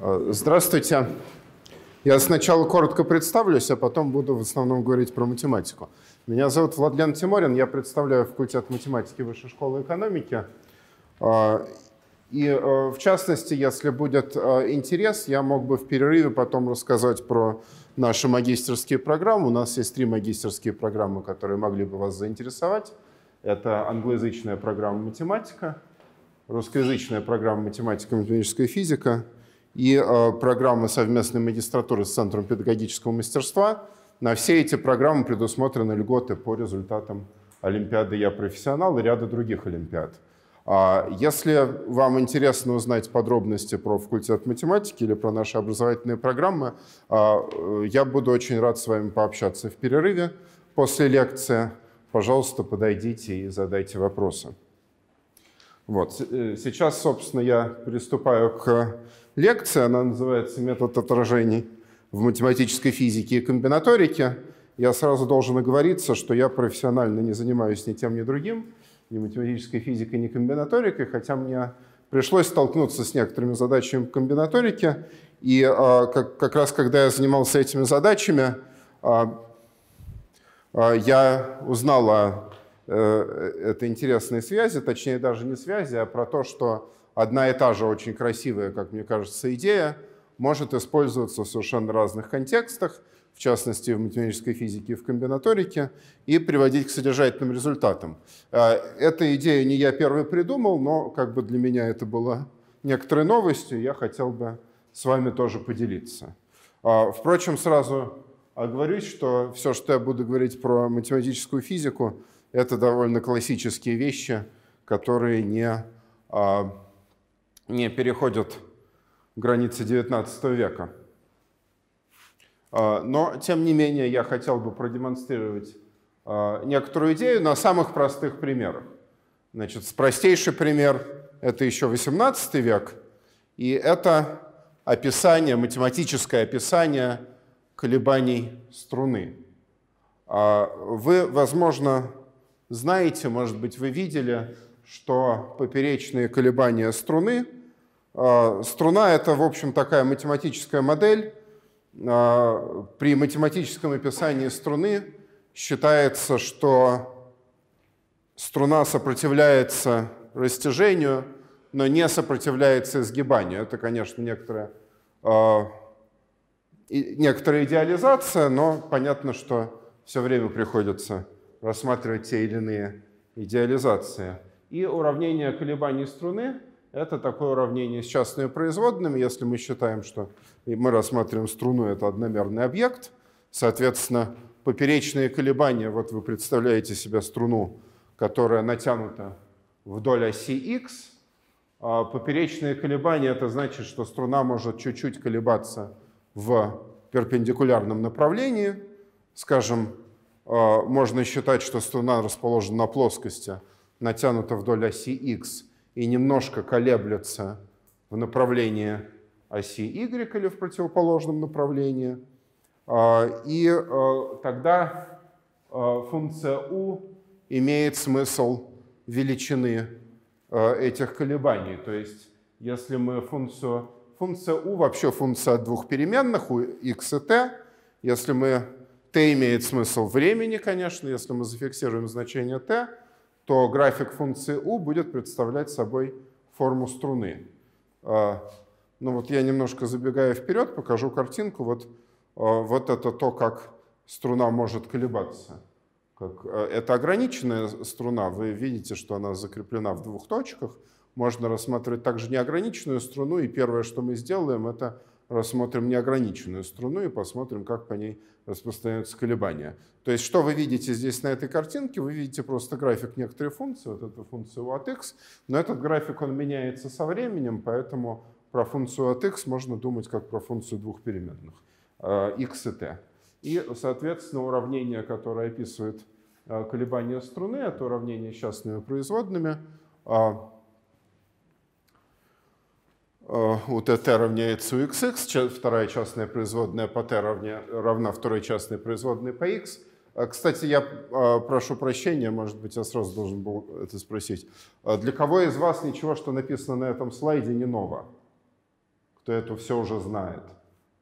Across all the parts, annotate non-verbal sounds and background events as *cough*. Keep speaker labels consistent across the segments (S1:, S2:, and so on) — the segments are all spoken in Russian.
S1: Э, здравствуйте. Я сначала коротко представлюсь, а потом буду в основном говорить про математику. Меня зовут Владлен Тиморин, я представляю факультет математики Высшей школы экономики. Э, и э, в частности, если будет интерес, я мог бы в перерыве потом рассказать про наши магистерские программы. У нас есть три магистерские программы, которые могли бы вас заинтересовать. Это англоязычная программа математика, русскоязычная программа математика, математическая физика – и э, программы совместной магистратуры с Центром педагогического мастерства. На все эти программы предусмотрены льготы по результатам Олимпиады «Я профессионал» и ряда других Олимпиад. А если вам интересно узнать подробности про факультет математики или про наши образовательные программы, э, я буду очень рад с вами пообщаться в перерыве после лекции. Пожалуйста, подойдите и задайте вопросы. Вот. Э, сейчас, собственно, я приступаю к лекция, она называется «Метод отражений в математической физике и комбинаторике». Я сразу должен оговориться, что я профессионально не занимаюсь ни тем, ни другим, ни математической физикой, ни комбинаторикой, хотя мне пришлось столкнуться с некоторыми задачами комбинаторики. И а, как, как раз когда я занимался этими задачами, а, а, я узнал о э, этой интересной связи, точнее даже не связи, а про то, что одна и та же очень красивая, как мне кажется, идея может использоваться в совершенно разных контекстах, в частности, в математической физике и в комбинаторике, и приводить к содержательным результатам. Э, эта идея не я первый придумал, но как бы для меня это было некоторой новостью, я хотел бы с вами тоже поделиться. Э, впрочем, сразу оговорюсь, что все, что я буду говорить про математическую физику, это довольно классические вещи, которые не а, не переходят границы XIX века. А, но, тем не менее, я хотел бы продемонстрировать а, некоторую идею на самых простых примерах. Значит, простейший пример – это еще XVIII век, и это описание, математическое описание колебаний струны. А, вы, возможно, знаете, может быть, вы видели, что поперечные колебания струны – а, струна — это, в общем, такая математическая модель. А, при математическом описании струны считается, что струна сопротивляется растяжению, но не сопротивляется изгибанию. Это, конечно, некоторая, а, некоторая идеализация, но понятно, что все время приходится рассматривать те или иные идеализации. И уравнение колебаний струны — это такое уравнение с частными производными. Если мы считаем, что мы рассматриваем струну, это одномерный объект, соответственно, поперечные колебания, вот вы представляете себе струну, которая натянута вдоль оси x, а поперечные колебания – это значит, что струна может чуть-чуть колебаться в перпендикулярном направлении. Скажем, а, можно считать, что струна расположена на плоскости, натянута вдоль оси x – и немножко колеблется в направлении оси Y или в противоположном направлении. А, и э, тогда э, функция U имеет смысл величины э, этих колебаний. То есть если мы функцию... Функция u вообще функция от двух переменных, у x и t. Если мы t имеет смысл времени, конечно, если мы зафиксируем значение t, то график функции u будет представлять собой форму струны. А, ну вот я немножко забегая вперед, покажу картинку. Вот, а, вот это то, как струна может колебаться. Как, а, это ограниченная струна. Вы видите, что она закреплена в двух точках. Можно рассматривать также неограниченную струну. И первое, что мы сделаем, это рассмотрим неограниченную струну и посмотрим, как по ней распространяются колебания. То есть, что вы видите здесь на этой картинке? Вы видите просто график некоторой функции, вот эту функцию от x, но этот график, он меняется со временем, поэтому про функцию от x можно думать как про функцию двух переменных, x э, и t. И, соответственно, уравнение, которое описывает э, колебания струны, это уравнение с частными производными, а, у э, ТТ равняется у XX, вторая частная производная по Т равня, равна второй частной производной по X. Э, кстати, я э, прошу прощения, может быть, я сразу должен был это спросить. Для кого из вас ничего, что написано на этом слайде, не ново? Кто это все уже знает?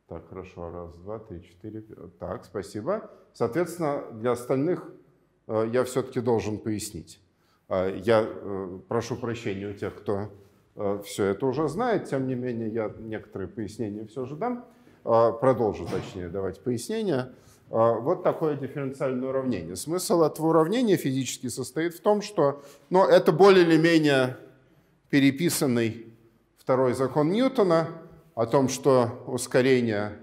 S1: Так, хорошо, раз, два, три, четыре, пять. так, спасибо. Соответственно, для остальных я все-таки должен пояснить. Я прошу прощения у тех, кто Э, все это уже знает, тем не менее я некоторые пояснения все же дам, э, продолжу точнее давать пояснения. Э, вот такое дифференциальное уравнение. Смысл этого уравнения физически состоит в том, что ну, это более или менее переписанный второй закон Ньютона о том, что ускорение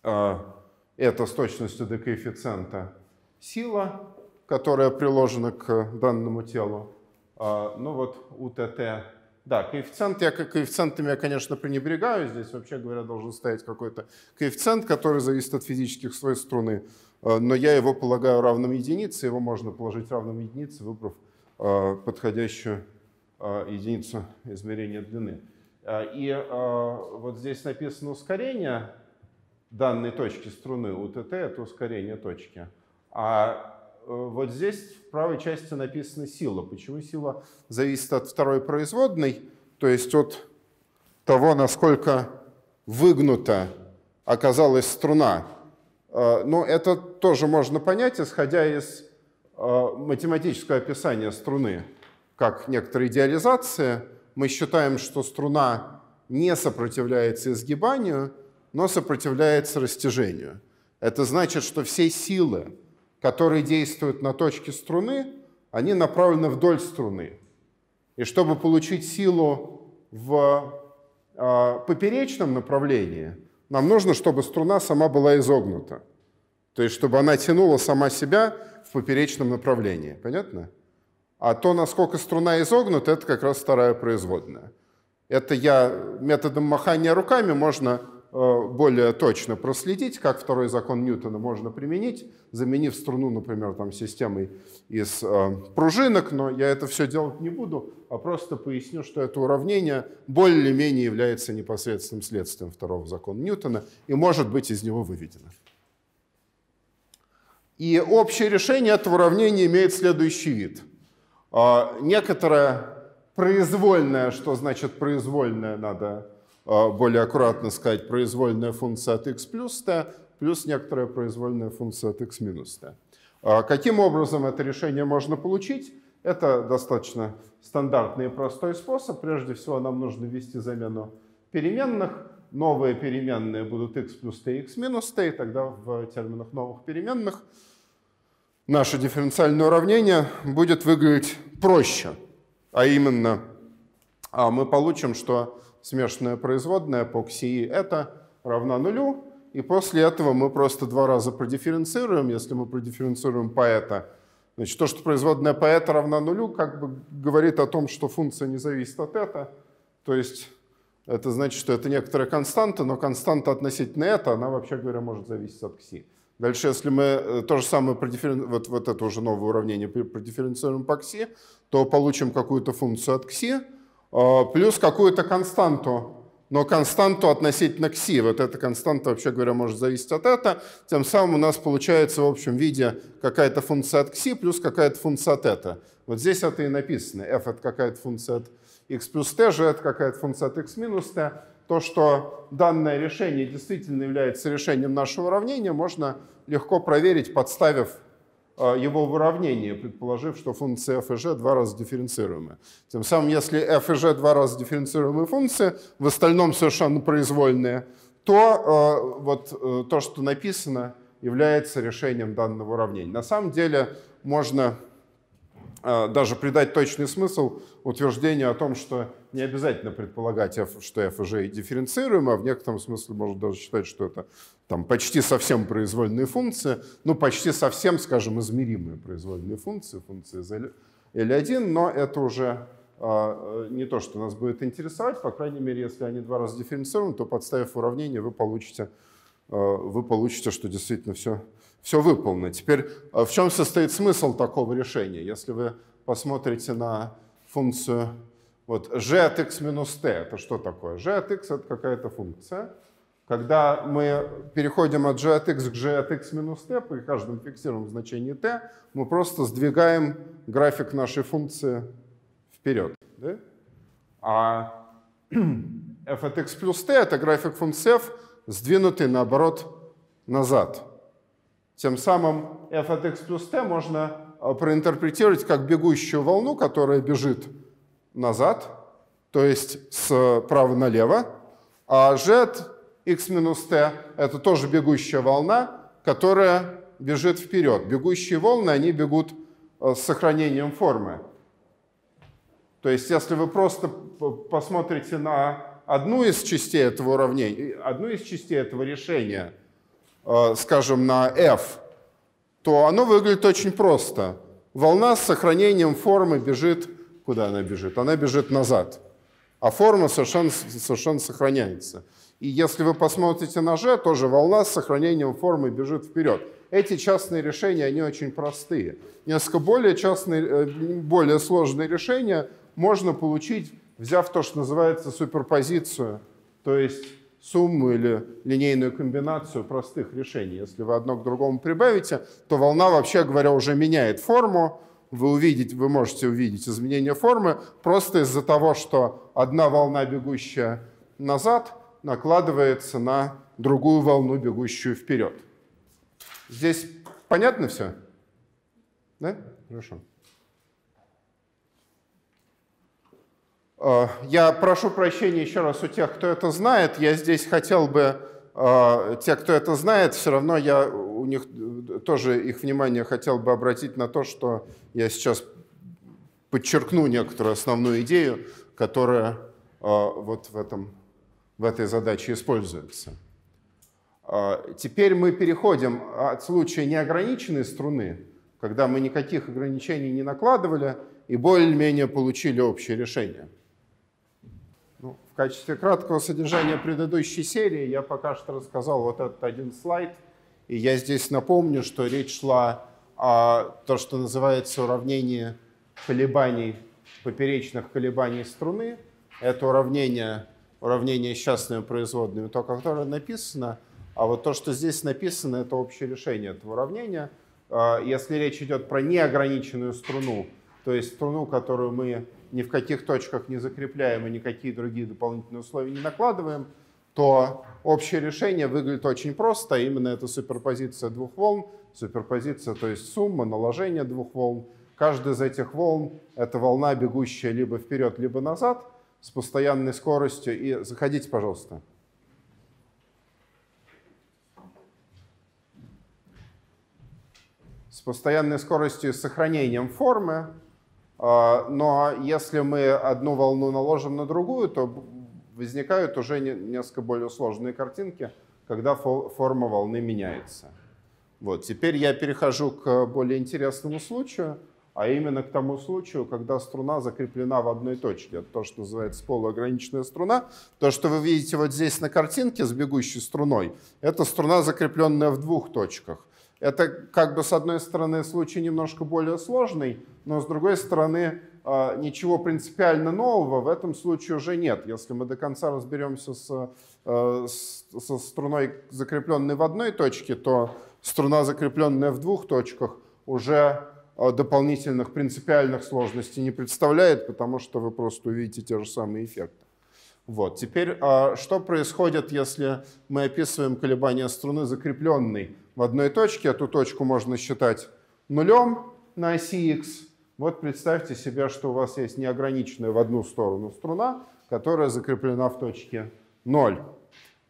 S1: это с точностью до коэффициента сила, которая приложена к данному телу. А, ну вот УТТ, да, коэффициент, я коэффициентами я, конечно, пренебрегаю. Здесь, вообще говоря, должен стоять какой-то коэффициент, который зависит от физических свойств струны. А, но я его полагаю равным единице. Его можно положить равным единице, выбрав а, подходящую единицу измерения длины. И вот здесь написано ускорение данной точки струны УТТ – это ускорение точки. А Э, вот здесь в правой части написано сила. Почему сила зависит от второй производной, то есть от того, насколько выгнута оказалась струна. Э, но это тоже можно понять, исходя из э, математического описания струны, как некоторая идеализация. Мы считаем, что струна не сопротивляется изгибанию, но сопротивляется растяжению. Это значит, что все силы, которые действуют на точке струны, они направлены вдоль струны. И чтобы получить силу в а, поперечном направлении, нам нужно, чтобы струна сама была изогнута. То есть, чтобы она тянула сама себя в поперечном направлении. Понятно? А то, насколько струна изогнута, это как раз вторая производная. Это я методом махания руками можно Э, более точно проследить, как второй закон Ньютона можно применить, заменив струну, например, там, системой из э, пружинок, но я это все делать не буду, а просто поясню, что это уравнение более-менее является непосредственным следствием второго закона Ньютона и может быть из него выведено. И общее решение этого уравнения имеет следующий вид. Э, некоторое произвольное, что значит произвольное, надо а, более аккуратно сказать, произвольная функция от x плюс t плюс некоторая произвольная функция от x минус t. А каким образом это решение можно получить? Это достаточно стандартный и простой способ. Прежде всего нам нужно ввести замену переменных. Новые переменные будут x плюс t, x минус t, и тогда в терминах новых переменных наше дифференциальное уравнение будет выглядеть проще. А именно, а мы получим, что смешанная производная по кси это равна нулю, и после этого мы просто два раза продифференцируем. Если мы продифференцируем по это, значит, то, что производная по это равна нулю, как бы говорит о том, что функция не зависит от это. То есть это значит, что это некоторая константа, но константа относительно это, она, вообще говоря, может зависеть от кси. Дальше, если мы э, то же самое продифферен... вот, вот это уже новое уравнение продифференцируем по кси, то получим какую-то функцию от кси, Э, плюс какую-то константу. Но константу относительно кси, вот эта константа, вообще говоря, может зависеть от это. Тем самым у нас получается в общем виде какая-то функция от кси плюс какая-то функция от это. Вот здесь это и написано. f – это какая-то функция от x плюс t, g – это какая-то функция от x минус t. То, что данное решение действительно является решением нашего уравнения, можно легко проверить, подставив Э, его выравнение, предположив, что функции f и g два раза дифференцируемы. Тем самым, если f и g два раза дифференцируемые функции, в остальном совершенно произвольные, то э, вот э, то, что написано, является решением данного уравнения. На самом деле можно Э, даже придать точный смысл утверждению о том, что не обязательно предполагать, что f и g дифференцируемы, а в некотором смысле можно даже считать, что это там, почти совсем произвольные функции, ну почти совсем, скажем, измеримые произвольные функции, функции из L1, но это уже э, не то, что нас будет интересовать, по крайней мере, если они два раза дифференцированы, то подставив уравнение, вы получите, э, вы получите, что действительно все все выполнено. Теперь э, в чем состоит смысл такого решения? Если вы посмотрите на функцию вот g от x минус t, это что такое? g от x — это какая-то функция. Когда мы переходим от g от x к g от x минус t, при каждом фиксированном значении t, мы просто сдвигаем график нашей функции вперед. Да? А *clears throat* f от x плюс t — это график функции f, сдвинутый, наоборот, назад. Тем самым f от x плюс t можно э, проинтерпретировать как бегущую волну, которая бежит назад, то есть справа налево, а g от x минус t — это тоже бегущая волна, которая бежит вперед. Бегущие волны, они бегут э, с сохранением формы. То есть если вы просто посмотрите на одну из частей этого уравнения, одну из частей этого решения — Э, скажем, на F, то оно выглядит очень просто. Волна с сохранением формы бежит, куда она бежит? Она бежит назад, а форма совершенно, совершенно сохраняется. И если вы посмотрите на G, тоже волна с сохранением формы бежит вперед. Эти частные решения, они очень простые. Несколько более, частные, э, более сложные решения можно получить, взяв то, что называется суперпозицию, то есть сумму или линейную комбинацию простых решений. Если вы одно к другому прибавите, то волна, вообще говоря, уже меняет форму. Вы, увидите, вы можете увидеть изменение формы просто из-за того, что одна волна, бегущая назад, накладывается на другую волну, бегущую вперед. Здесь понятно все? Да? Хорошо. Э, я прошу прощения еще раз у тех, кто это знает. Я здесь хотел бы, э, те, кто это знает, все равно я у них э, тоже их внимание хотел бы обратить на то, что я сейчас подчеркну некоторую основную идею, которая вот в, этом, в этой задаче используется. Теперь мы переходим от случая неограниченной струны, когда мы никаких ограничений не накладывали, и более-менее получили общее решение – ну, в качестве краткого содержания предыдущей серии я пока что рассказал вот этот один слайд. И я здесь напомню, что речь шла о том, что называется уравнение колебаний, поперечных колебаний струны. Это уравнение, уравнение с частными производными, то, которое написано. А вот то, что здесь написано, это общее решение этого уравнения. А, если речь идет про неограниченную струну, то есть струну, которую мы ни в каких точках не закрепляем и никакие другие дополнительные условия не накладываем, то общее решение выглядит очень просто. Именно это суперпозиция двух волн. Суперпозиция, то есть сумма, наложение двух волн. Каждая из этих волн — это волна, бегущая либо вперед, либо назад с постоянной скоростью. И заходите, пожалуйста. С постоянной скоростью и сохранением формы а, Но ну, а если мы одну волну наложим на другую, то возникают уже несколько более сложные картинки, когда форма волны меняется. Вот. Теперь я перехожу к более интересному случаю, а именно к тому случаю, когда струна закреплена в одной точке. Это то, что называется полуограниченная струна. То, что вы видите вот здесь на картинке с бегущей струной, это струна, закрепленная в двух точках – это, как бы, с одной стороны, случай немножко более сложный, но, с другой стороны, а, ничего принципиально нового в этом случае уже нет. Если мы до конца разберемся с, э, со струной, закрепленной в одной точке, то струна, закрепленная в двух точках, уже э, дополнительных принципиальных сложностей не представляет, потому что вы просто увидите те же самые эффекты. Вот. Теперь, а, что происходит, если мы описываем колебания струны, закрепленной в одной точке? Эту точку можно считать нулем на оси x. Вот представьте себе, что у вас есть неограниченная в одну сторону струна, которая закреплена в точке 0.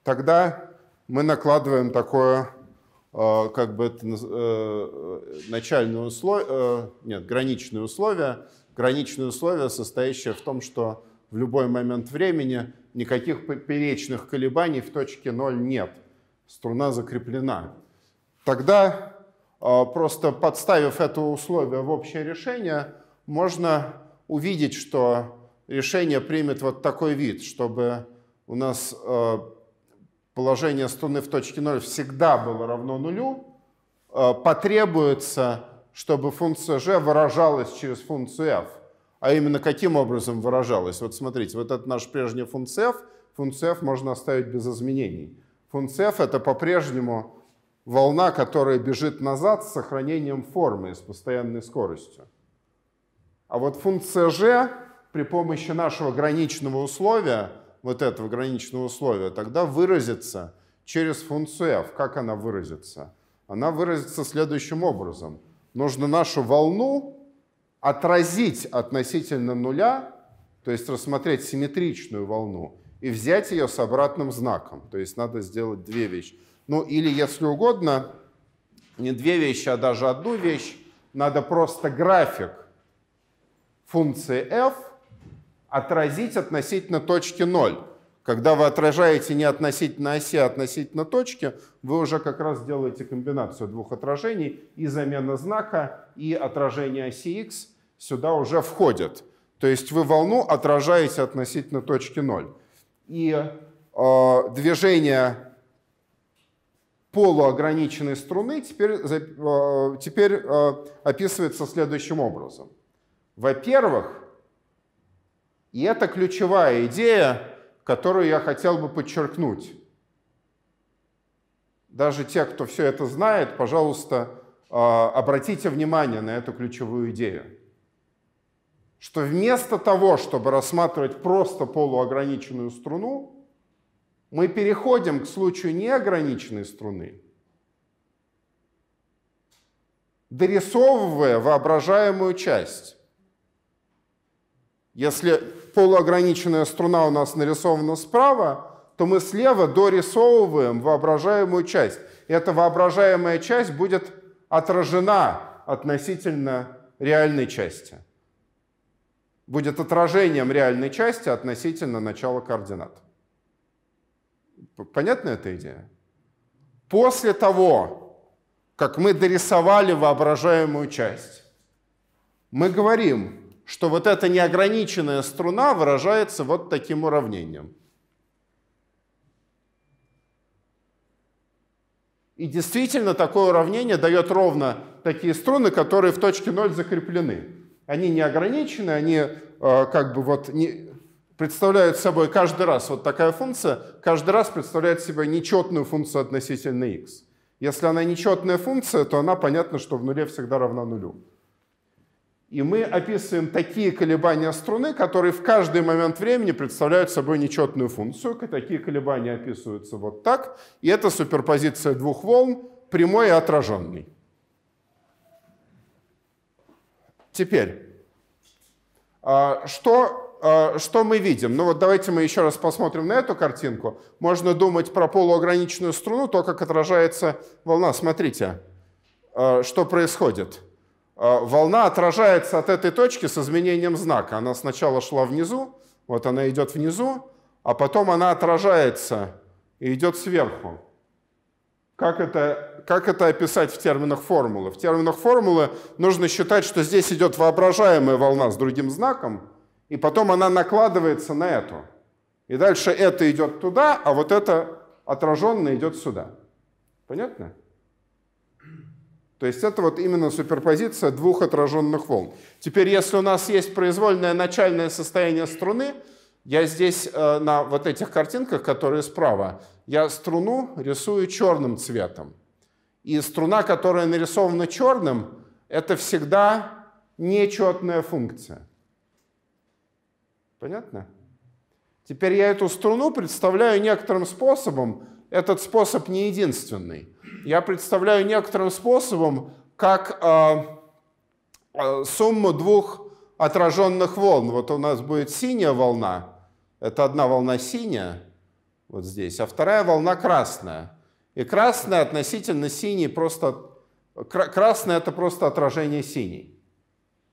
S1: Тогда мы накладываем такое, а, как бы это, э, начальное условие, э, нет, граничное условие, граничное условие, состоящее в том, что в любой момент времени, никаких поперечных колебаний в точке 0 нет. Струна закреплена. Тогда, а, просто подставив это условие в общее решение, можно увидеть, что решение примет вот такой вид, чтобы у нас а, положение струны в точке 0 всегда было равно нулю, а, потребуется, чтобы функция g выражалась через функцию f. А именно каким образом выражалось? Вот смотрите, вот это наш прежний фунцев. Фунцев можно оставить без изменений. Фунцев — это по-прежнему волна, которая бежит назад с сохранением формы, с постоянной скоростью. А вот функция g при помощи нашего граничного условия, вот этого граничного условия, тогда выразится через функцию f. Как она выразится? Она выразится следующим образом. Нужно нашу волну отразить относительно нуля, то есть рассмотреть симметричную волну, и взять ее с обратным знаком. То есть надо сделать две вещи. Ну или, если угодно, не две вещи, а даже одну вещь, надо просто график функции f отразить относительно точки 0. Когда вы отражаете не относительно оси, а относительно точки, вы уже как раз делаете комбинацию двух отражений и замена знака, и отражение оси x сюда уже входят. То есть вы волну отражаете относительно точки ноль И э, движение полуограниченной струны теперь, э, теперь э, описывается следующим образом. Во-первых, и это ключевая идея, которую я хотел бы подчеркнуть. Даже те, кто все это знает, пожалуйста, э, обратите внимание на эту ключевую идею что вместо того, чтобы рассматривать просто полуограниченную струну, мы переходим к случаю неограниченной струны, дорисовывая воображаемую часть. Если полуограниченная струна у нас нарисована справа, то мы слева дорисовываем воображаемую часть. И эта воображаемая часть будет отражена относительно реальной части будет отражением реальной части относительно начала координат. Понятна эта идея? После того, как мы дорисовали воображаемую часть, мы говорим, что вот эта неограниченная струна выражается вот таким уравнением. И действительно, такое уравнение дает ровно такие струны, которые в точке 0 закреплены. Они не ограничены, они э, как бы вот не, представляют собой каждый раз, вот такая функция, каждый раз представляет собой нечетную функцию относительно x. Если она нечетная функция, то она, понятно, что в нуле всегда равна нулю. И мы описываем такие колебания струны, которые в каждый момент времени представляют собой нечетную функцию. Такие колебания описываются вот так. И это суперпозиция двух волн, прямой и отраженной. Теперь, а, что, а, что мы видим? Ну вот давайте мы еще раз посмотрим на эту картинку. Можно думать про полуограниченную струну, то, как отражается волна. Смотрите, а, что происходит. Волна отражается от этой точки с изменением знака. Она сначала шла внизу, вот она идет внизу, а потом она отражается и идет сверху. Как это как это описать в терминах формулы? В терминах формулы нужно считать, что здесь идет воображаемая волна с другим знаком, и потом она накладывается на эту. И дальше это идет туда, а вот это отраженное идет сюда. Понятно? То есть это вот именно суперпозиция двух отраженных волн. Теперь, если у нас есть произвольное начальное состояние струны, я здесь э, на вот этих картинках, которые справа, я струну рисую черным цветом. И струна, которая нарисована черным, это всегда нечетная функция. Понятно? Теперь я эту струну представляю некоторым способом. Этот способ не единственный. Я представляю некоторым способом, как э, э, сумму двух отраженных волн. Вот у нас будет синяя волна. Это одна волна синяя, вот здесь, а вторая волна красная. И красное относительно синий просто... Красное – это просто отражение синей.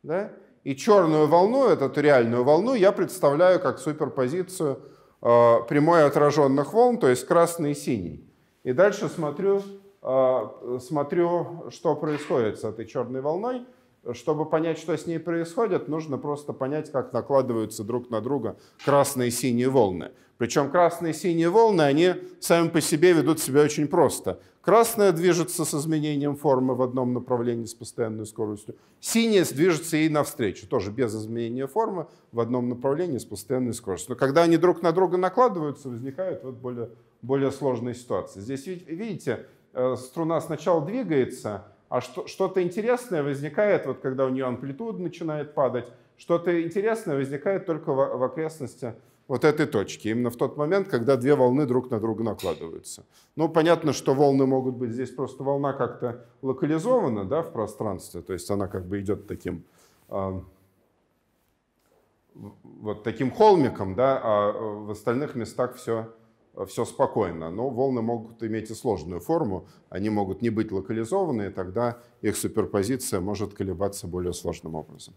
S1: Да? И черную волну, эту реальную волну, я представляю как суперпозицию э, прямой отраженных волн, то есть красный и синий. И дальше смотрю, э, смотрю, что происходит с этой черной волной. Чтобы понять, что с ней происходит, нужно просто понять, как накладываются друг на друга красные и синие волны. Причем красные и синие волны, они сами по себе ведут себя очень просто. Красная движется с изменением формы в одном направлении с постоянной скоростью. Синяя движется ей навстречу, тоже без изменения формы в одном направлении с постоянной скоростью. Но когда они друг на друга накладываются, возникают вот более, более сложные ситуации. Здесь, видите, э, струна сначала двигается, а что-то интересное возникает, вот когда у нее амплитуда начинает падать, что-то интересное возникает только в, в окрестности вот этой точки, именно в тот момент, когда две волны друг на друга накладываются. Ну, понятно, что волны могут быть здесь просто волна как-то локализована да, в пространстве, то есть она как бы идет таким э, вот таким холмиком, да, а, а в остальных местах все Э, все спокойно, но волны могут иметь и сложную форму, они могут не быть локализованы, и тогда их суперпозиция может колебаться более сложным образом.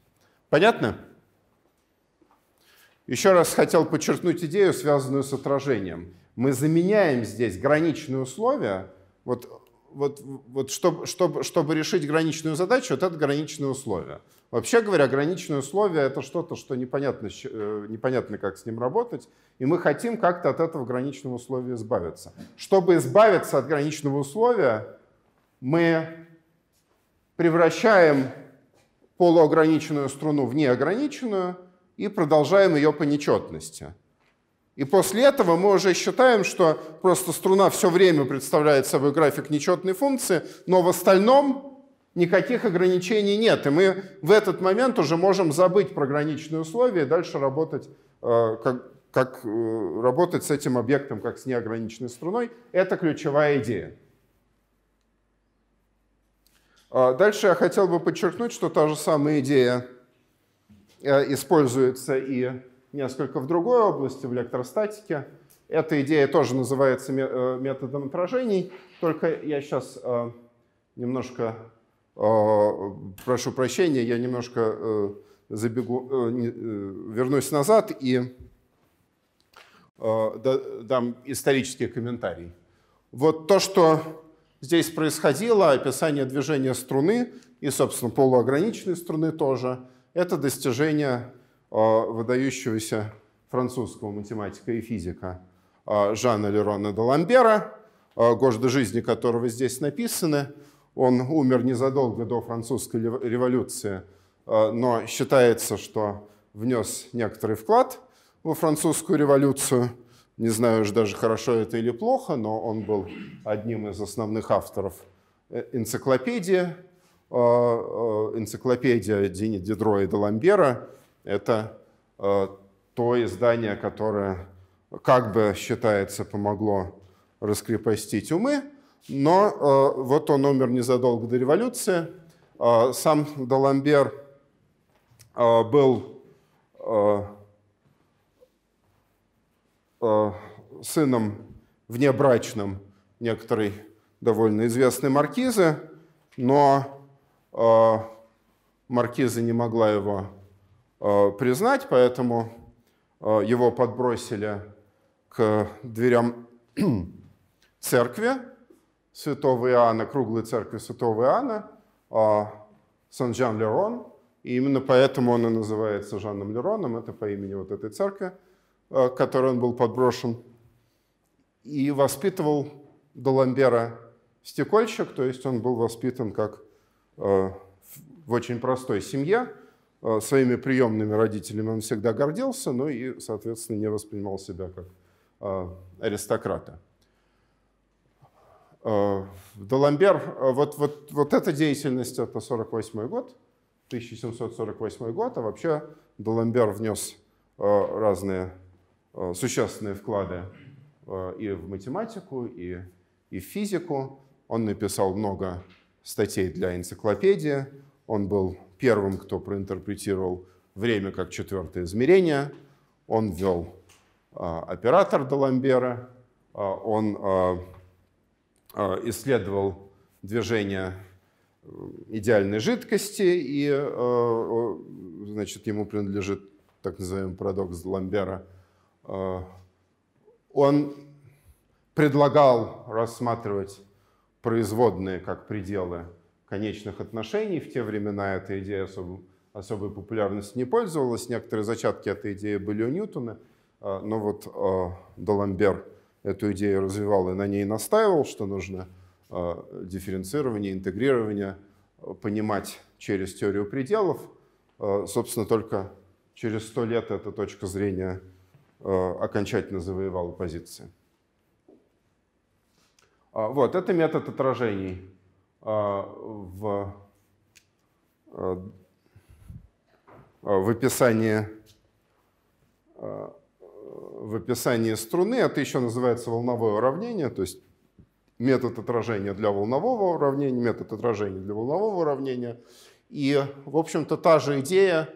S1: Понятно? Еще раз хотел подчеркнуть идею, связанную с отражением. Мы заменяем здесь граничные условия, вот вот, вот чтобы, чтобы, чтобы решить граничную задачу, вот это граничные условия. Вообще говоря, граничные условия — это что-то, что непонятно, э, непонятно, как с ним работать, и мы хотим как-то от этого граничного условия избавиться. Чтобы избавиться от граничного условия, мы превращаем полуограниченную струну в неограниченную и продолжаем ее по нечетности — и после этого мы уже считаем, что просто струна все время представляет собой график нечетной функции, но в остальном никаких ограничений нет. И мы в этот момент уже можем забыть про граничные условия и дальше работать, э, как, как э, работать с этим объектом, как с неограниченной струной. Это ключевая идея. А дальше я хотел бы подчеркнуть, что та же самая идея э, используется и несколько в другой области, в электростатике. Эта идея тоже называется э, методом отражений, только я сейчас э, немножко, э, прошу прощения, я немножко забегу, вернусь назад и дам исторический комментарий. Вот то, что здесь происходило, описание движения струны и, собственно, полуограниченной струны тоже, это достижение Э, выдающегося французского математика и физика э, Жана Лерона де Ламбера, э, годы жизни которого здесь написаны. Он умер незадолго до французской революции, но считается, что внес некоторый вклад во французскую революцию. Не знаю уж даже, хорошо это или плохо, но он был одним из основных авторов энциклопедии, энциклопедия Дини Дидро и Деламбера – это э, то издание, которое как бы считается помогло раскрепостить умы, но э, вот он умер незадолго до революции. Э, сам Даламбер э, был э, э, сыном внебрачным некоторой довольно известной маркизы, но э, маркиза не могла его Э, признать, поэтому э, его подбросили к дверям *clears throat* церкви святого Иоанна, круглой церкви святого Иоанна, э, Сан-Жан-Лерон. И именно поэтому он и называется Жаном Лероном, это по имени вот этой церкви, к которой он был подброшен. И воспитывал Доламбера стекольщик, то есть он был воспитан как в очень простой семье, Э, своими приемными родителями он всегда гордился, но и, соответственно, не воспринимал себя как э, аристократа. Э, Даламбер, вот, вот, вот эта деятельность, это 48 год, 1748 год, а вообще Даламбер внес разные существенные вклады и в математику, и, и в физику. Он написал много статей для энциклопедии, он был первым, кто проинтерпретировал время как четвертое измерение. Он ввел а, оператор Даламбера, а, он а, исследовал движение э, идеальной жидкости, и э, значит, ему принадлежит так называемый парадокс Ламбера. Он предлагал рассматривать производные как пределы конечных отношений. В те времена эта идея особо, особой популярности не пользовалась. Некоторые зачатки этой идеи были у Ньютона, а, но вот а, Даламбер эту идею развивал и на ней настаивал, что нужно а, дифференцирование, интегрирование понимать через теорию пределов. Собственно, только через сто лет эта точка зрения окончательно завоевала позиции. Вот, это метод отражений в, э, в описании э, в описании струны, это еще называется волновое уравнение, то есть метод отражения для волнового уравнения, метод отражения для волнового уравнения. И, в общем-то, та же идея,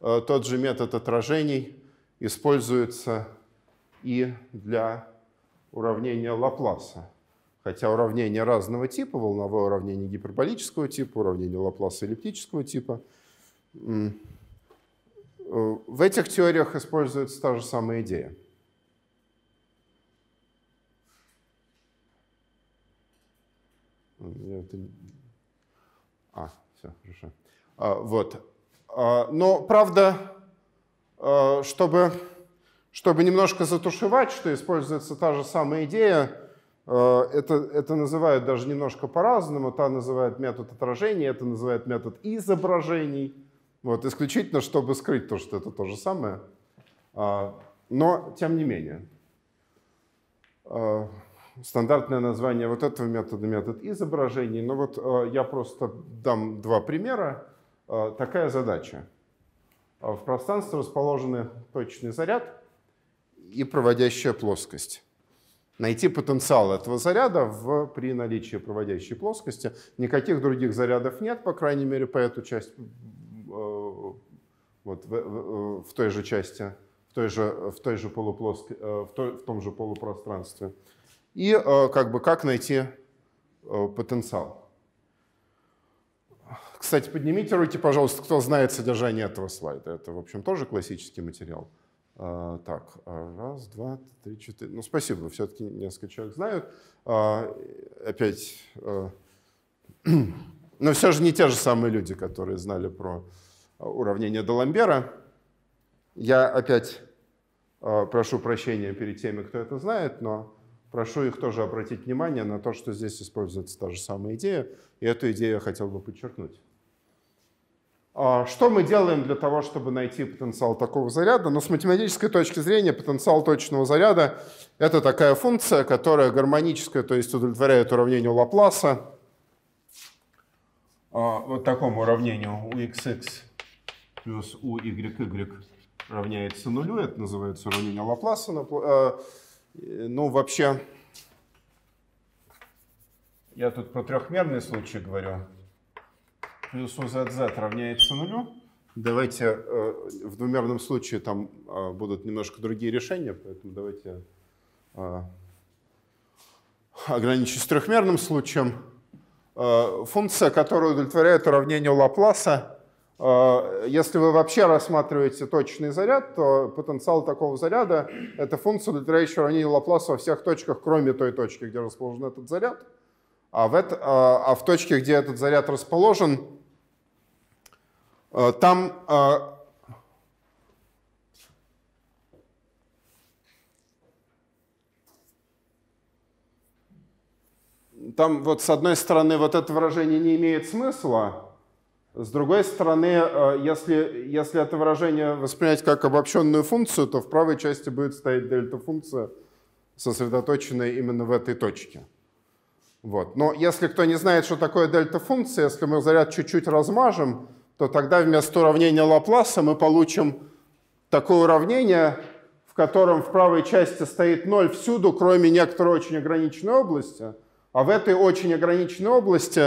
S1: э, тот же метод отражений используется и для уравнения Лапласа. Хотя уравнения разного типа, волновое уравнение гиперболического типа, уравнение Лапласа эллиптического типа, в этих теориях используется та же самая идея. А, все, хорошо. А, вот. А, но, правда, а, чтобы, чтобы немножко затушевать, что используется та же самая идея, Э, это, это называют даже немножко по-разному. Та называют метод отражения, это называют метод изображений. Вот, исключительно, чтобы скрыть то, что это то же самое. А, но, тем не менее, э, стандартное название вот этого метода – метод изображений. Но вот э, я просто дам два примера. Такая задача. В пространстве расположены точный заряд и проводящая плоскость найти потенциал этого заряда в, при наличии проводящей плоскости. Никаких других зарядов нет, по крайней мере, по эту часть, э, вот, в, э, э, в той же части, в, той же, в, той же полуплоск... в, той, в том же полупространстве. И как бы как найти потенциал. Кстати, поднимите руки, пожалуйста, кто знает содержание этого слайда. Это, в общем, тоже классический материал. А, так, а, раз, два, три, четыре. Ну, спасибо, все-таки несколько человек знают. А, опять, *clears throat* но все же не те же самые люди, которые знали про уравнение Даламбера. Я опять прошу прощения перед теми, кто это знает, но прошу их тоже обратить внимание на то, что здесь используется та же самая идея, и эту идею я хотел бы подчеркнуть. А, что мы делаем для того, чтобы найти потенциал такого заряда? Но ну, с математической точки зрения потенциал точного заряда — это такая функция, которая гармоническая, то есть удовлетворяет уравнению Лапласа, а, вот такому уравнению у плюс у равняется нулю. Это называется уравнение Лапласа. А, э, ну, вообще, я тут про трехмерный случай говорю плюс u z равняется нулю. Давайте э, в двумерном случае там э, будут немножко другие решения, поэтому давайте э, ограничусь трехмерным случаем. Э, функция, которая удовлетворяет уравнению Лапласа, если вы вообще рассматриваете точный заряд, то потенциал такого заряда — это функция, удовлетворяющая уравнение Лапласа во всех точках, кроме той точки, где расположен этот заряд. А в, это, а в точке, где этот заряд расположен, Э, там э, там вот с одной стороны вот это выражение не имеет смысла, с другой стороны, э, если, если это выражение воспринять как обобщенную функцию, то в правой части будет стоять дельта-функция, сосредоточенная именно в этой точке. Вот. Но если кто не знает, что такое дельта-функция, если мы заряд чуть-чуть размажем, то тогда вместо уравнения Лапласа мы получим такое уравнение, в котором в правой части стоит ноль всюду, кроме некоторой очень ограниченной области, а в этой очень ограниченной области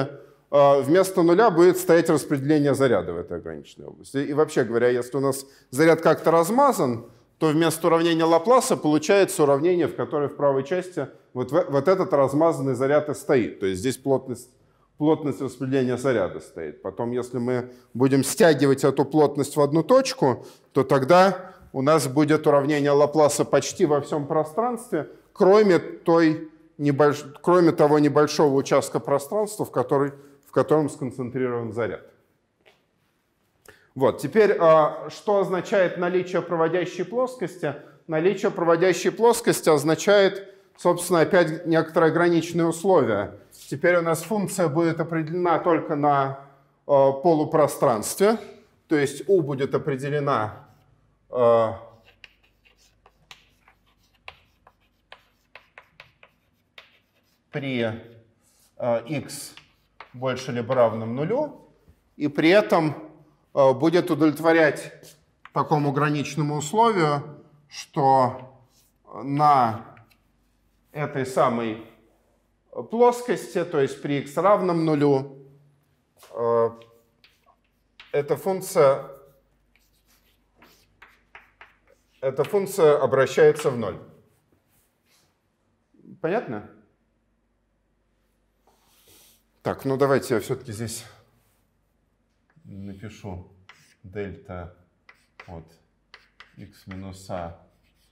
S1: э, вместо нуля будет стоять распределение заряда в этой ограниченной области. И вообще говоря, если у нас заряд как-то размазан, то вместо уравнения Лапласа получается уравнение, в которой в правой части вот, вот этот размазанный заряд и стоит. То есть здесь плотность плотность распределения заряда стоит. Потом, если мы будем стягивать эту плотность в одну точку, то тогда у нас будет уравнение Лапласа почти во всем пространстве, кроме, той небольш... кроме того небольшого участка пространства, в, который... в котором сконцентрирован заряд. Вот, теперь, а, что означает наличие проводящей плоскости? Наличие проводящей плоскости означает, собственно, опять некоторые ограниченные условия – Теперь у нас функция будет определена только на э, полупространстве, то есть u будет определена э, при э, x больше либо равным нулю, и при этом э, будет удовлетворять такому граничному условию, что на этой самой плоскости, то есть при x равном нулю, э, эта функция, эта функция обращается в ноль. Понятно? Так, ну давайте я все-таки здесь напишу дельта от x минус а,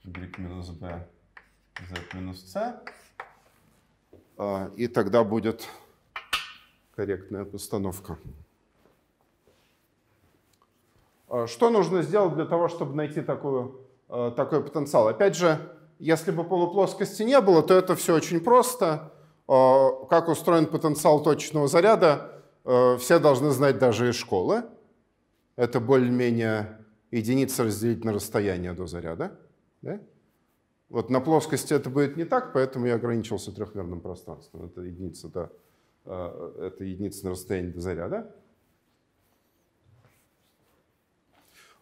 S1: y минус b, z минус c. А, и тогда будет корректная постановка. А, что нужно сделать для того, чтобы найти такую, а, такой потенциал? Опять же, если бы полуплоскости не было, то это все очень просто. Как устроен потенциал точечного заряда, все должны знать даже из школы. Это более-менее единица разделить на расстояние до заряда. Да? Вот на плоскости это будет не так, поэтому я ограничился трехмерным пространством. Это единица, да, а, это единица на расстоянии до заряда.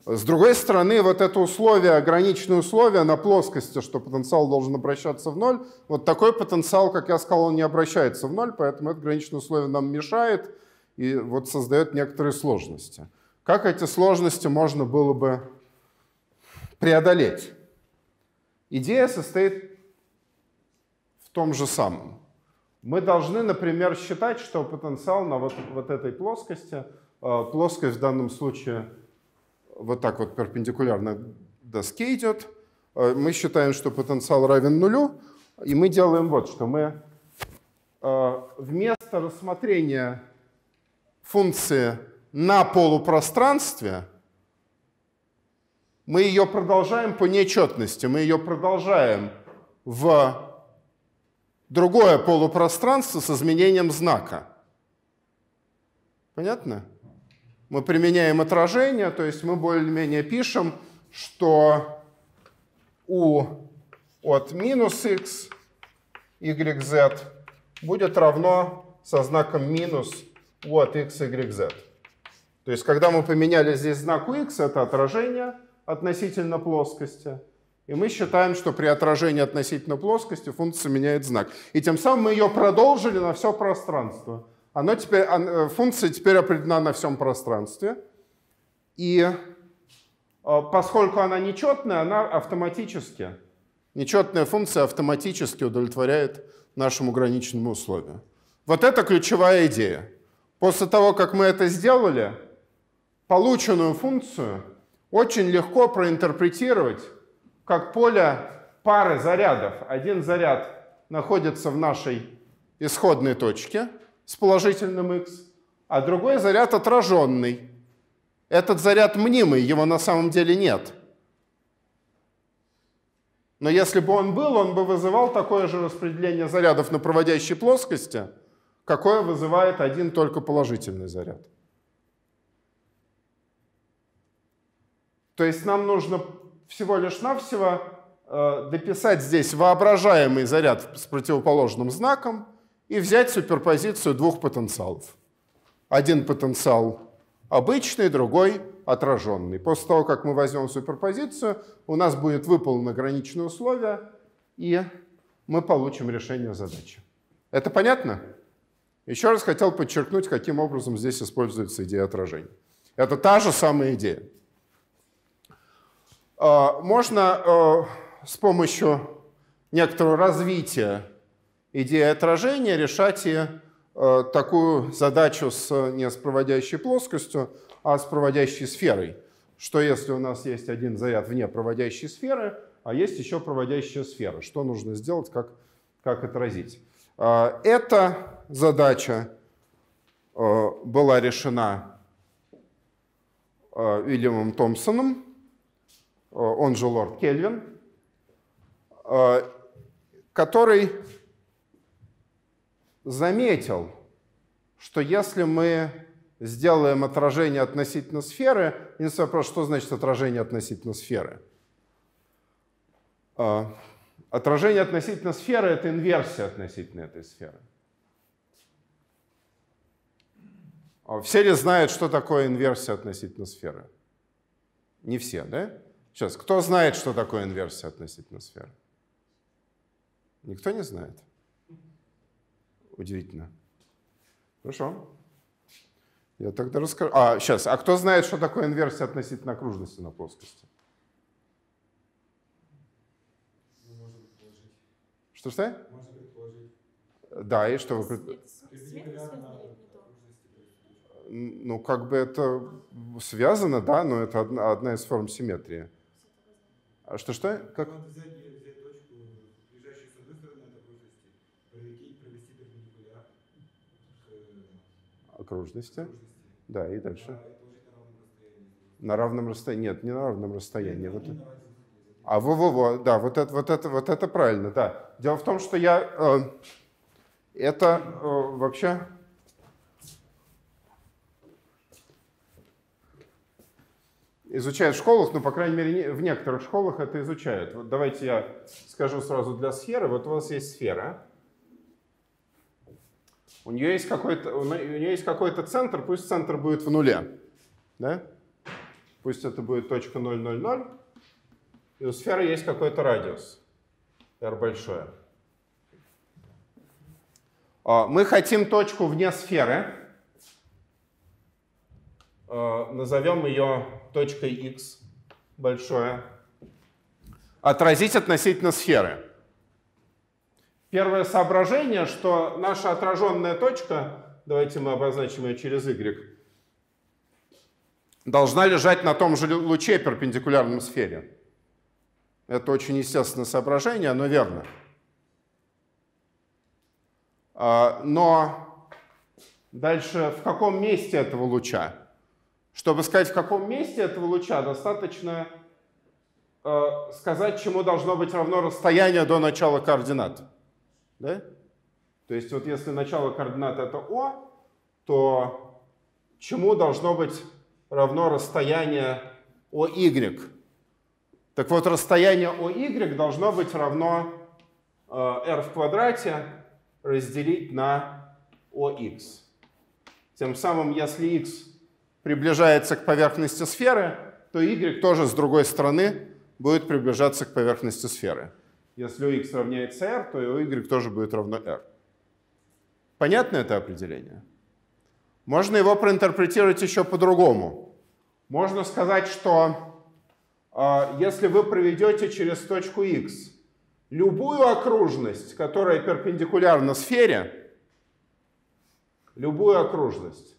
S1: С другой стороны, вот это условие, ограниченное условие на плоскости, что потенциал должен обращаться в ноль, вот такой потенциал, как я сказал, он не обращается в ноль, поэтому это ограниченное условие нам мешает и вот создает некоторые сложности. Как эти сложности можно было бы преодолеть? Идея состоит в том же самом. Мы должны, например, считать, что потенциал на вот, вот этой плоскости, э, плоскость в данном случае вот так вот перпендикулярно доске идет, э, мы считаем, что потенциал равен нулю, и мы делаем вот что. Мы э, вместо рассмотрения функции на полупространстве – мы ее продолжаем по нечетности, мы ее продолжаем в другое полупространство с изменением знака. Понятно? Мы применяем отражение, то есть мы более-менее пишем, что у от минус x, yz будет равно со знаком минус у от x, yz. То есть когда мы поменяли здесь знак у x, это отражение – относительно плоскости. И мы считаем, что при отражении относительно плоскости функция меняет знак. И тем самым мы ее продолжили на все пространство. Оно теперь, э, функция теперь определена на всем пространстве. И э, поскольку она нечетная, она автоматически, нечетная функция автоматически удовлетворяет нашему граничному условию. Вот это ключевая идея. После того, как мы это сделали, полученную функцию очень легко проинтерпретировать как поле пары зарядов. Один заряд находится в нашей исходной точке с положительным x, а другой заряд отраженный. Этот заряд мнимый, его на самом деле нет. Но если бы он был, он бы вызывал такое же распределение зарядов на проводящей плоскости, какое вызывает один только положительный заряд. То есть нам нужно всего лишь навсего э, дописать здесь воображаемый заряд с противоположным знаком и взять суперпозицию двух потенциалов. Один потенциал обычный, другой отраженный. После того, как мы возьмем суперпозицию, у нас будет выполнено граничное условие, и мы получим решение задачи. Это понятно? Еще раз хотел подчеркнуть, каким образом здесь используется идея отражения. Это та же самая идея. А, можно а, с помощью некоторого развития идеи отражения решать и а, такую задачу с, не с проводящей плоскостью, а с проводящей сферой. Что если у нас есть один заряд вне проводящей сферы, а есть еще проводящая сфера? Что нужно сделать, как, как отразить? Эта задача была решена Уильямом Томпсоном Э, он же лорд Кельвин, э, который заметил, что если мы сделаем отражение относительно сферы, единственный вопрос, что значит отражение относительно сферы? Э, отражение относительно сферы – это инверсия относительно этой сферы. Все ли знают, что такое инверсия относительно сферы? Не все, да? Сейчас, кто знает, что такое инверсия относительно сферы? Никто не знает. Удивительно. Хорошо. Я тогда расскажу. А, сейчас. А кто знает, что такое инверсия относительно окружности на плоскости? Что-что? Да, и что вы... Свет, ну, как бы это связано, да, но это одна, одна из форм симметрии. А Что-что? Как? взять взять точку э, окружности. Да, и дальше. На равном расстоянии. Нет, не на равном расстоянии. Вот. А во, во, во, да, вот это, вот это, вот это правильно, да. Дело в том, что я э, это э, вообще изучают в школах, ну, по крайней мере, в некоторых школах это изучают. Вот давайте я скажу сразу для сферы. Вот у вас есть сфера. У нее есть какой-то, у нее есть какой-то центр, пусть центр будет в нуле. Да? Пусть это будет точка 0,00. И у сферы есть какой-то радиус. R большое. А, мы хотим точку вне сферы Э, назовем ее точкой x большое, отразить относительно сферы. Первое соображение, что наша отраженная точка, давайте мы обозначим ее через y, должна лежать на том же луче перпендикулярном сфере. Это очень естественное соображение, оно верно. Э, но дальше в каком месте этого луча? Чтобы сказать, в каком месте этого луча, достаточно э, сказать, чему должно быть равно расстояние до начала координат. Да? То есть вот если начало координат это О, то чему должно быть равно расстояние ОY? Так вот, расстояние ОY должно быть равно э, r в квадрате разделить на ОХ. Тем самым, если x приближается к поверхности сферы, то y тоже с другой стороны будет приближаться к поверхности сферы. Если у x равняется r, то и у y тоже будет равно r. Понятно это определение? Можно его проинтерпретировать еще по-другому. Можно сказать, что э, если вы проведете через точку x любую окружность, которая перпендикулярна сфере, любую окружность,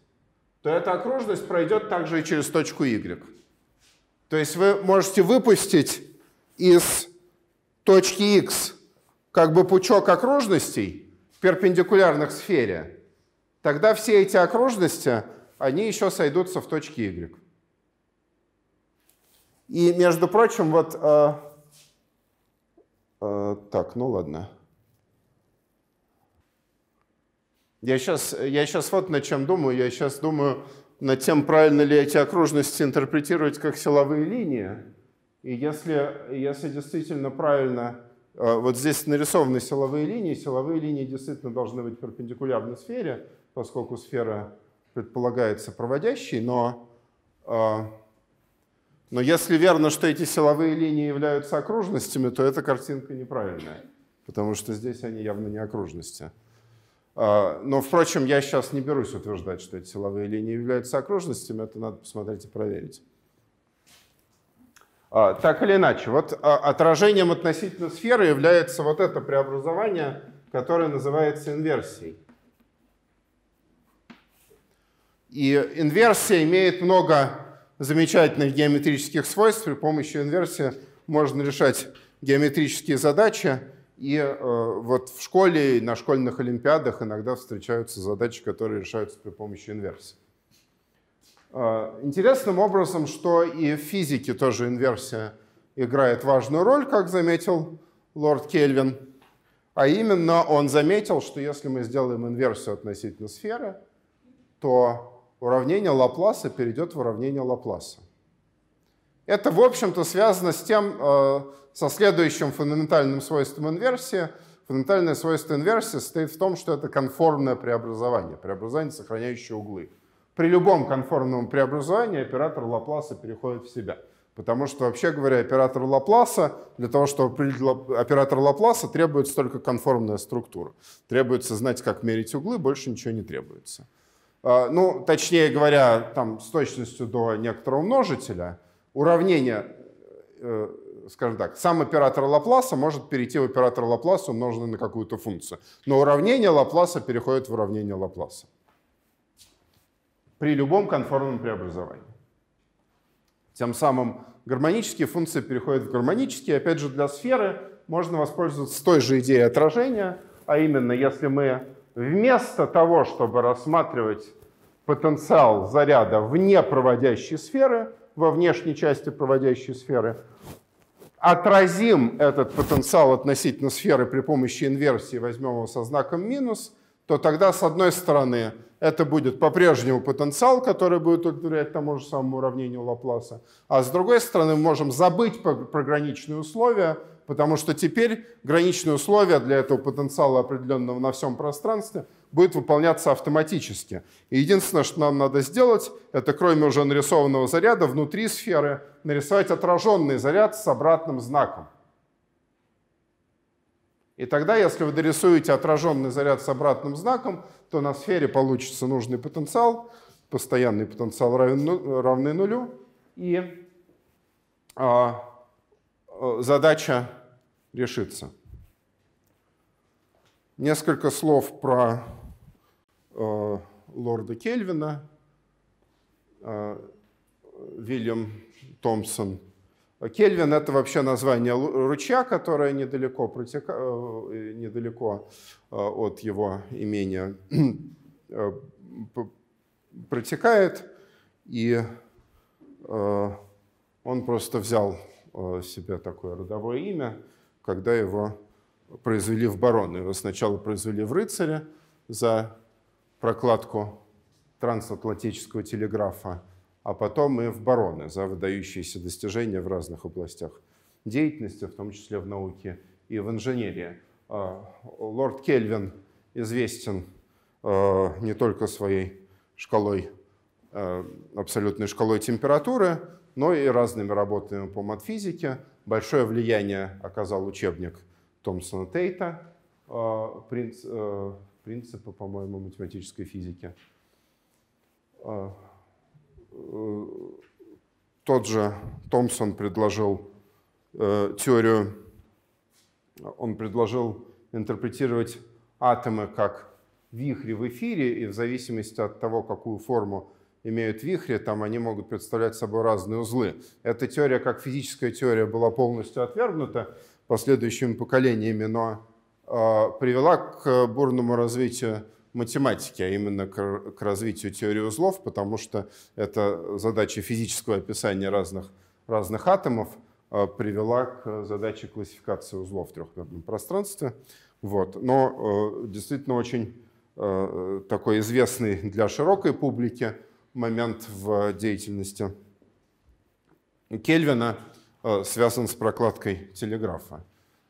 S1: то эта окружность пройдет также и через точку Y. То есть вы можете выпустить из точки X как бы пучок окружностей, перпендикулярных сфере, тогда все эти окружности, они еще сойдутся в точке Y. И, между прочим, вот... Э, э, так, ну ладно. Я сейчас, я сейчас вот над чем думаю. Я сейчас думаю над тем, правильно ли эти окружности интерпретировать как силовые линии. И если, если действительно правильно, э, вот здесь нарисованы силовые линии, силовые линии действительно должны быть перпендикулярны сфере, поскольку сфера предполагается проводящей, но, э, но если верно, что эти силовые линии являются окружностями, то эта картинка неправильная, потому что здесь они явно не окружности. А, но, впрочем, я сейчас не берусь утверждать, что эти силовые линии являются окружностями, это надо посмотреть и проверить. А, так или иначе, вот а, отражением относительно сферы является вот это преобразование, которое называется инверсией. И инверсия имеет много замечательных геометрических свойств. При помощи инверсии можно решать геометрические задачи. И э, вот в школе и на школьных олимпиадах иногда встречаются задачи, которые решаются при помощи инверсии. Э, интересным образом, что и в физике тоже инверсия играет важную роль, как заметил лорд Кельвин. А именно он заметил, что если мы сделаем инверсию относительно сферы, то уравнение Лапласа перейдет в уравнение Лапласа. Это, в общем-то, связано с тем, э, со следующим фундаментальным свойством инверсии. Фундаментальное свойство инверсии состоит в том, что это конформное преобразование, преобразование, сохраняющее углы. При любом конформном преобразовании оператор Лапласа переходит в себя. Потому что, вообще говоря, оператор Лапласа, для того, чтобы определить оператор Лапласа, требуется только конформная структура. Требуется знать, как мерить углы, больше ничего не требуется. А, ну, точнее говоря, там, с точностью до некоторого множителя – уравнение, э, скажем так, сам оператор Лапласа может перейти в оператор Лапласа, умноженный на какую-то функцию. Но уравнение Лапласа переходит в уравнение Лапласа при любом конформном преобразовании. Тем самым гармонические функции переходят в гармонические. Опять же, для сферы можно воспользоваться той же идеей отражения, а именно, если мы вместо того, чтобы рассматривать потенциал заряда вне проводящей сферы, во внешней части проводящей сферы, отразим этот потенциал относительно сферы при помощи инверсии, возьмем его со знаком минус, то тогда, с одной стороны, это будет по-прежнему потенциал, который будет удовлетворять тому же самому уравнению Лапласа, а с другой стороны, мы можем забыть про граничные условия, потому что теперь граничные условия для этого потенциала определенного на всем пространстве – будет выполняться автоматически. И единственное, что нам надо сделать, это кроме уже нарисованного заряда внутри сферы нарисовать отраженный заряд с обратным знаком. И тогда, если вы дорисуете отраженный заряд с обратным знаком, то на сфере получится нужный потенциал, постоянный потенциал равен, равный нулю, и а, э, задача решится. Несколько слов про лорда Кельвина, Вильям Томпсон. Кельвин – это вообще название ручья, которое недалеко, протека... недалеко от его имения протекает, и он просто взял себе такое родовое имя, когда его произвели в барона. Его сначала произвели в рыцаря за прокладку трансатлантического телеграфа, а потом и в бароны за выдающиеся достижения в разных областях деятельности, в том числе в науке и в инженерии. А, лорд Кельвин известен а, не только своей шкалой, а, абсолютной шкалой температуры, но и разными работами по матфизике. Большое влияние оказал учебник Томпсона Тейта, принц, принципы, по-моему, математической физики. А, э, тот же Томпсон предложил э, теорию, он предложил интерпретировать атомы как вихри в эфире, и в зависимости от того, какую форму имеют вихри, там они могут представлять собой разные узлы. Эта теория, как физическая теория, была полностью отвергнута последующими поколениями, но а, привела к бурному развитию математики, а именно к, развитию теории узлов, потому что эта задача физического описания разных, разных атомов а, привела к задаче классификации узлов в трехмерном пространстве. Вот. Но э, действительно очень э, такой известный для широкой публики момент в деятельности Кельвина э, связан с прокладкой телеграфа.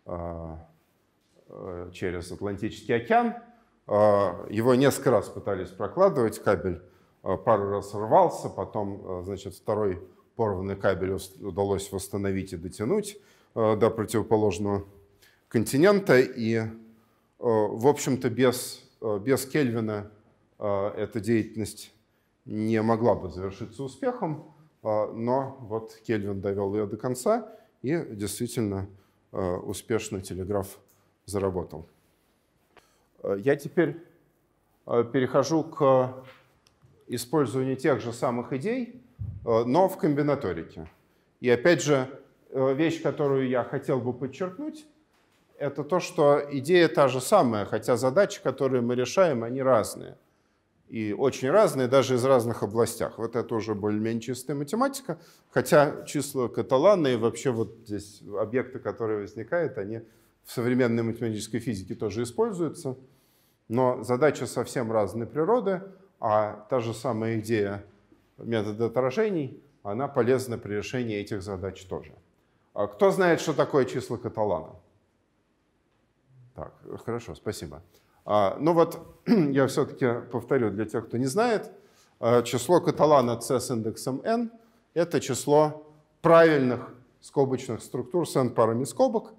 S1: А, Э, через Атлантический океан. Э, его несколько раз пытались прокладывать, кабель э, пару раз рвался, потом, значит, второй порванный кабель удалось восстановить и дотянуть до противоположного континента. И, в общем-то, без, без Кельвина эта деятельность не могла бы завершиться успехом, но вот Кельвин довел ее до конца, и действительно успешно телеграф заработал. Э, я теперь э, перехожу к использованию тех же самых идей, э, но в комбинаторике. И опять же, вещь, которую я хотел бы подчеркнуть, это то, что идея та же самая, хотя задачи, которые мы решаем, они разные. И очень разные, даже из разных областях. Вот это уже более-менее чистая математика, хотя числа каталана и вообще вот здесь объекты, которые возникают, они в современной математической физике тоже используется, но задача совсем разной природы, а та же самая идея метода отражений, она полезна при решении этих задач тоже. А кто знает, что такое числа Каталана? Так, хорошо, спасибо. А, ну вот, *clears throat* я все-таки повторю для тех, кто не знает, а, число Каталана C с индексом n – это число правильных скобочных структур с n парами скобок,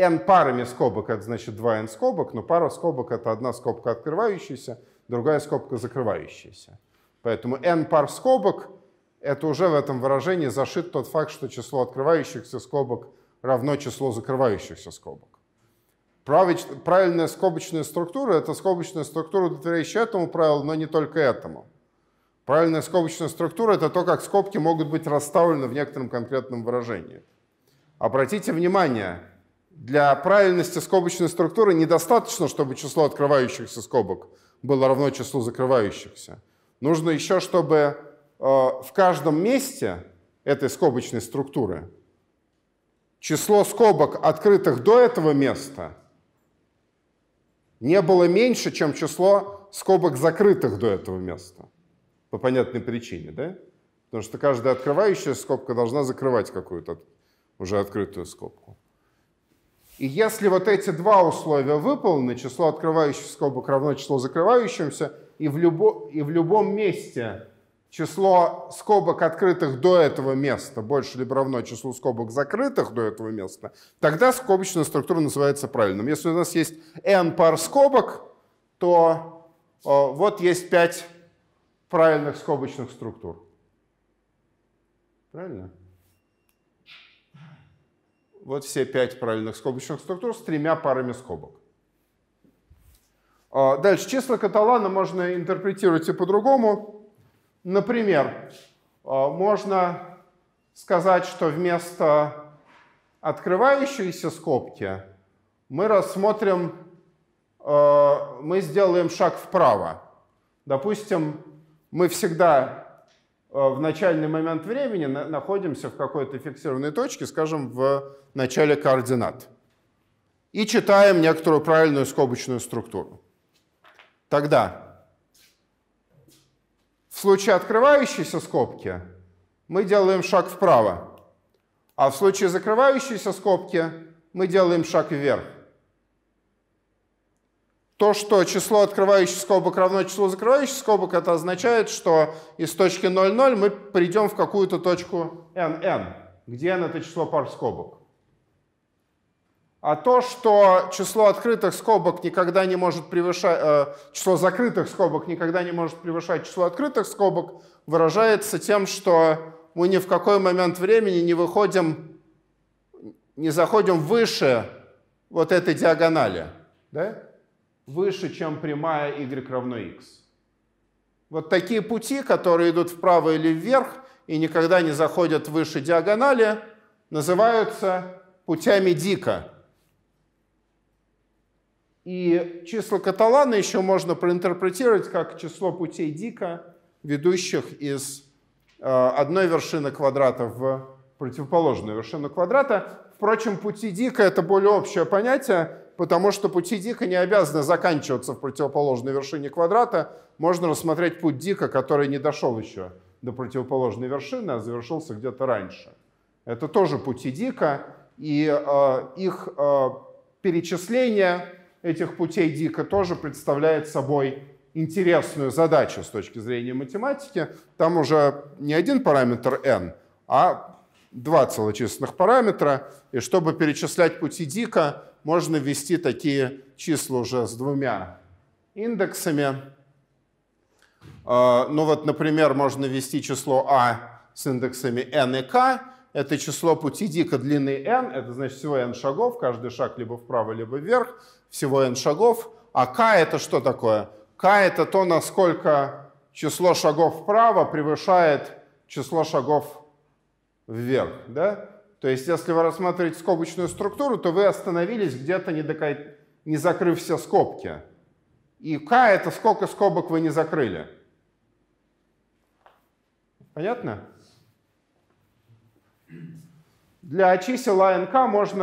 S1: n парами скобок — это значит 2n скобок, но пара скобок — это одна скобка открывающаяся, другая скобка закрывающаяся. Поэтому n пар скобок — это уже в этом выражении зашит тот факт, что число открывающихся скобок равно числу закрывающихся скобок. Правильная скобочная структура — это скобочная структура, удовлетворяющая этому правилу, но не только этому. Правильная скобочная структура — это то, как скобки могут быть расставлены в некотором конкретном выражении. Обратите внимание, для правильности скобочной структуры недостаточно, чтобы число открывающихся скобок было равно числу закрывающихся. Нужно еще, чтобы э, в каждом месте этой скобочной структуры число скобок, открытых до этого места, не было меньше, чем число скобок, закрытых до этого места. По понятной причине, да? Потому что каждая открывающая скобка должна закрывать какую-то уже открытую скобку. И если вот эти два условия выполнены, число открывающих скобок равно числу закрывающимся, и в, любо, и в любом месте число скобок, открытых до этого места, больше либо равно числу скобок, закрытых до этого места, тогда скобочная структура называется правильным. Если у нас есть n пар скобок, то о, э, вот есть 5 правильных скобочных структур. Правильно? вот все пять правильных скобочных структур с тремя парами скобок. А, дальше, числа каталана можно интерпретировать и по-другому. Например, а, можно сказать, что вместо открывающейся скобки мы рассмотрим, а, мы сделаем шаг вправо. Допустим, мы всегда Э, в начальный момент времени находимся в какой-то фиксированной точке, скажем, в начале координат. И читаем некоторую правильную скобочную структуру. Тогда в случае открывающейся скобки мы делаем шаг вправо, а в случае закрывающейся скобки мы делаем шаг вверх то, что число открывающих скобок равно числу закрывающих скобок, это означает, что из точки 0,0 мы придем в какую-то точку nn, где n — это число пар скобок. А то, что число открытых скобок никогда не может превышать, э, число закрытых скобок никогда не может превышать число открытых скобок, выражается тем, что мы ни в какой момент времени не выходим, не заходим выше вот этой диагонали. Да? выше, чем прямая y равно x. Вот такие пути, которые идут вправо или вверх и никогда не заходят выше диагонали, называются путями Дика. И число Каталана еще можно проинтерпретировать как число путей Дика, ведущих из э, одной вершины квадрата в противоположную вершину квадрата. Впрочем, пути Дика — это более общее понятие, потому что пути Дика не обязаны заканчиваться в противоположной вершине квадрата. Можно рассмотреть путь Дика, который не дошел еще до противоположной вершины, а завершился где-то раньше. Это тоже пути Дика, и э, их э, перечисление этих путей Дика тоже представляет собой интересную задачу с точки зрения математики. Там уже не один параметр n, а два целочисленных параметра. И чтобы перечислять пути Дика, можно ввести такие числа уже с двумя индексами. А, ну вот, например, можно ввести число А с индексами n и k. Это число пути дико длины n, это значит всего n шагов, каждый шаг либо вправо, либо вверх, всего n шагов. А k это что такое? k это то, насколько число шагов вправо превышает число шагов вверх. Да? То есть, если вы рассматриваете скобочную структуру, то вы остановились где-то, не, дока... не закрыв все скобки. И k — это сколько скобок вы не закрыли. Понятно? Для чисел АНК можно...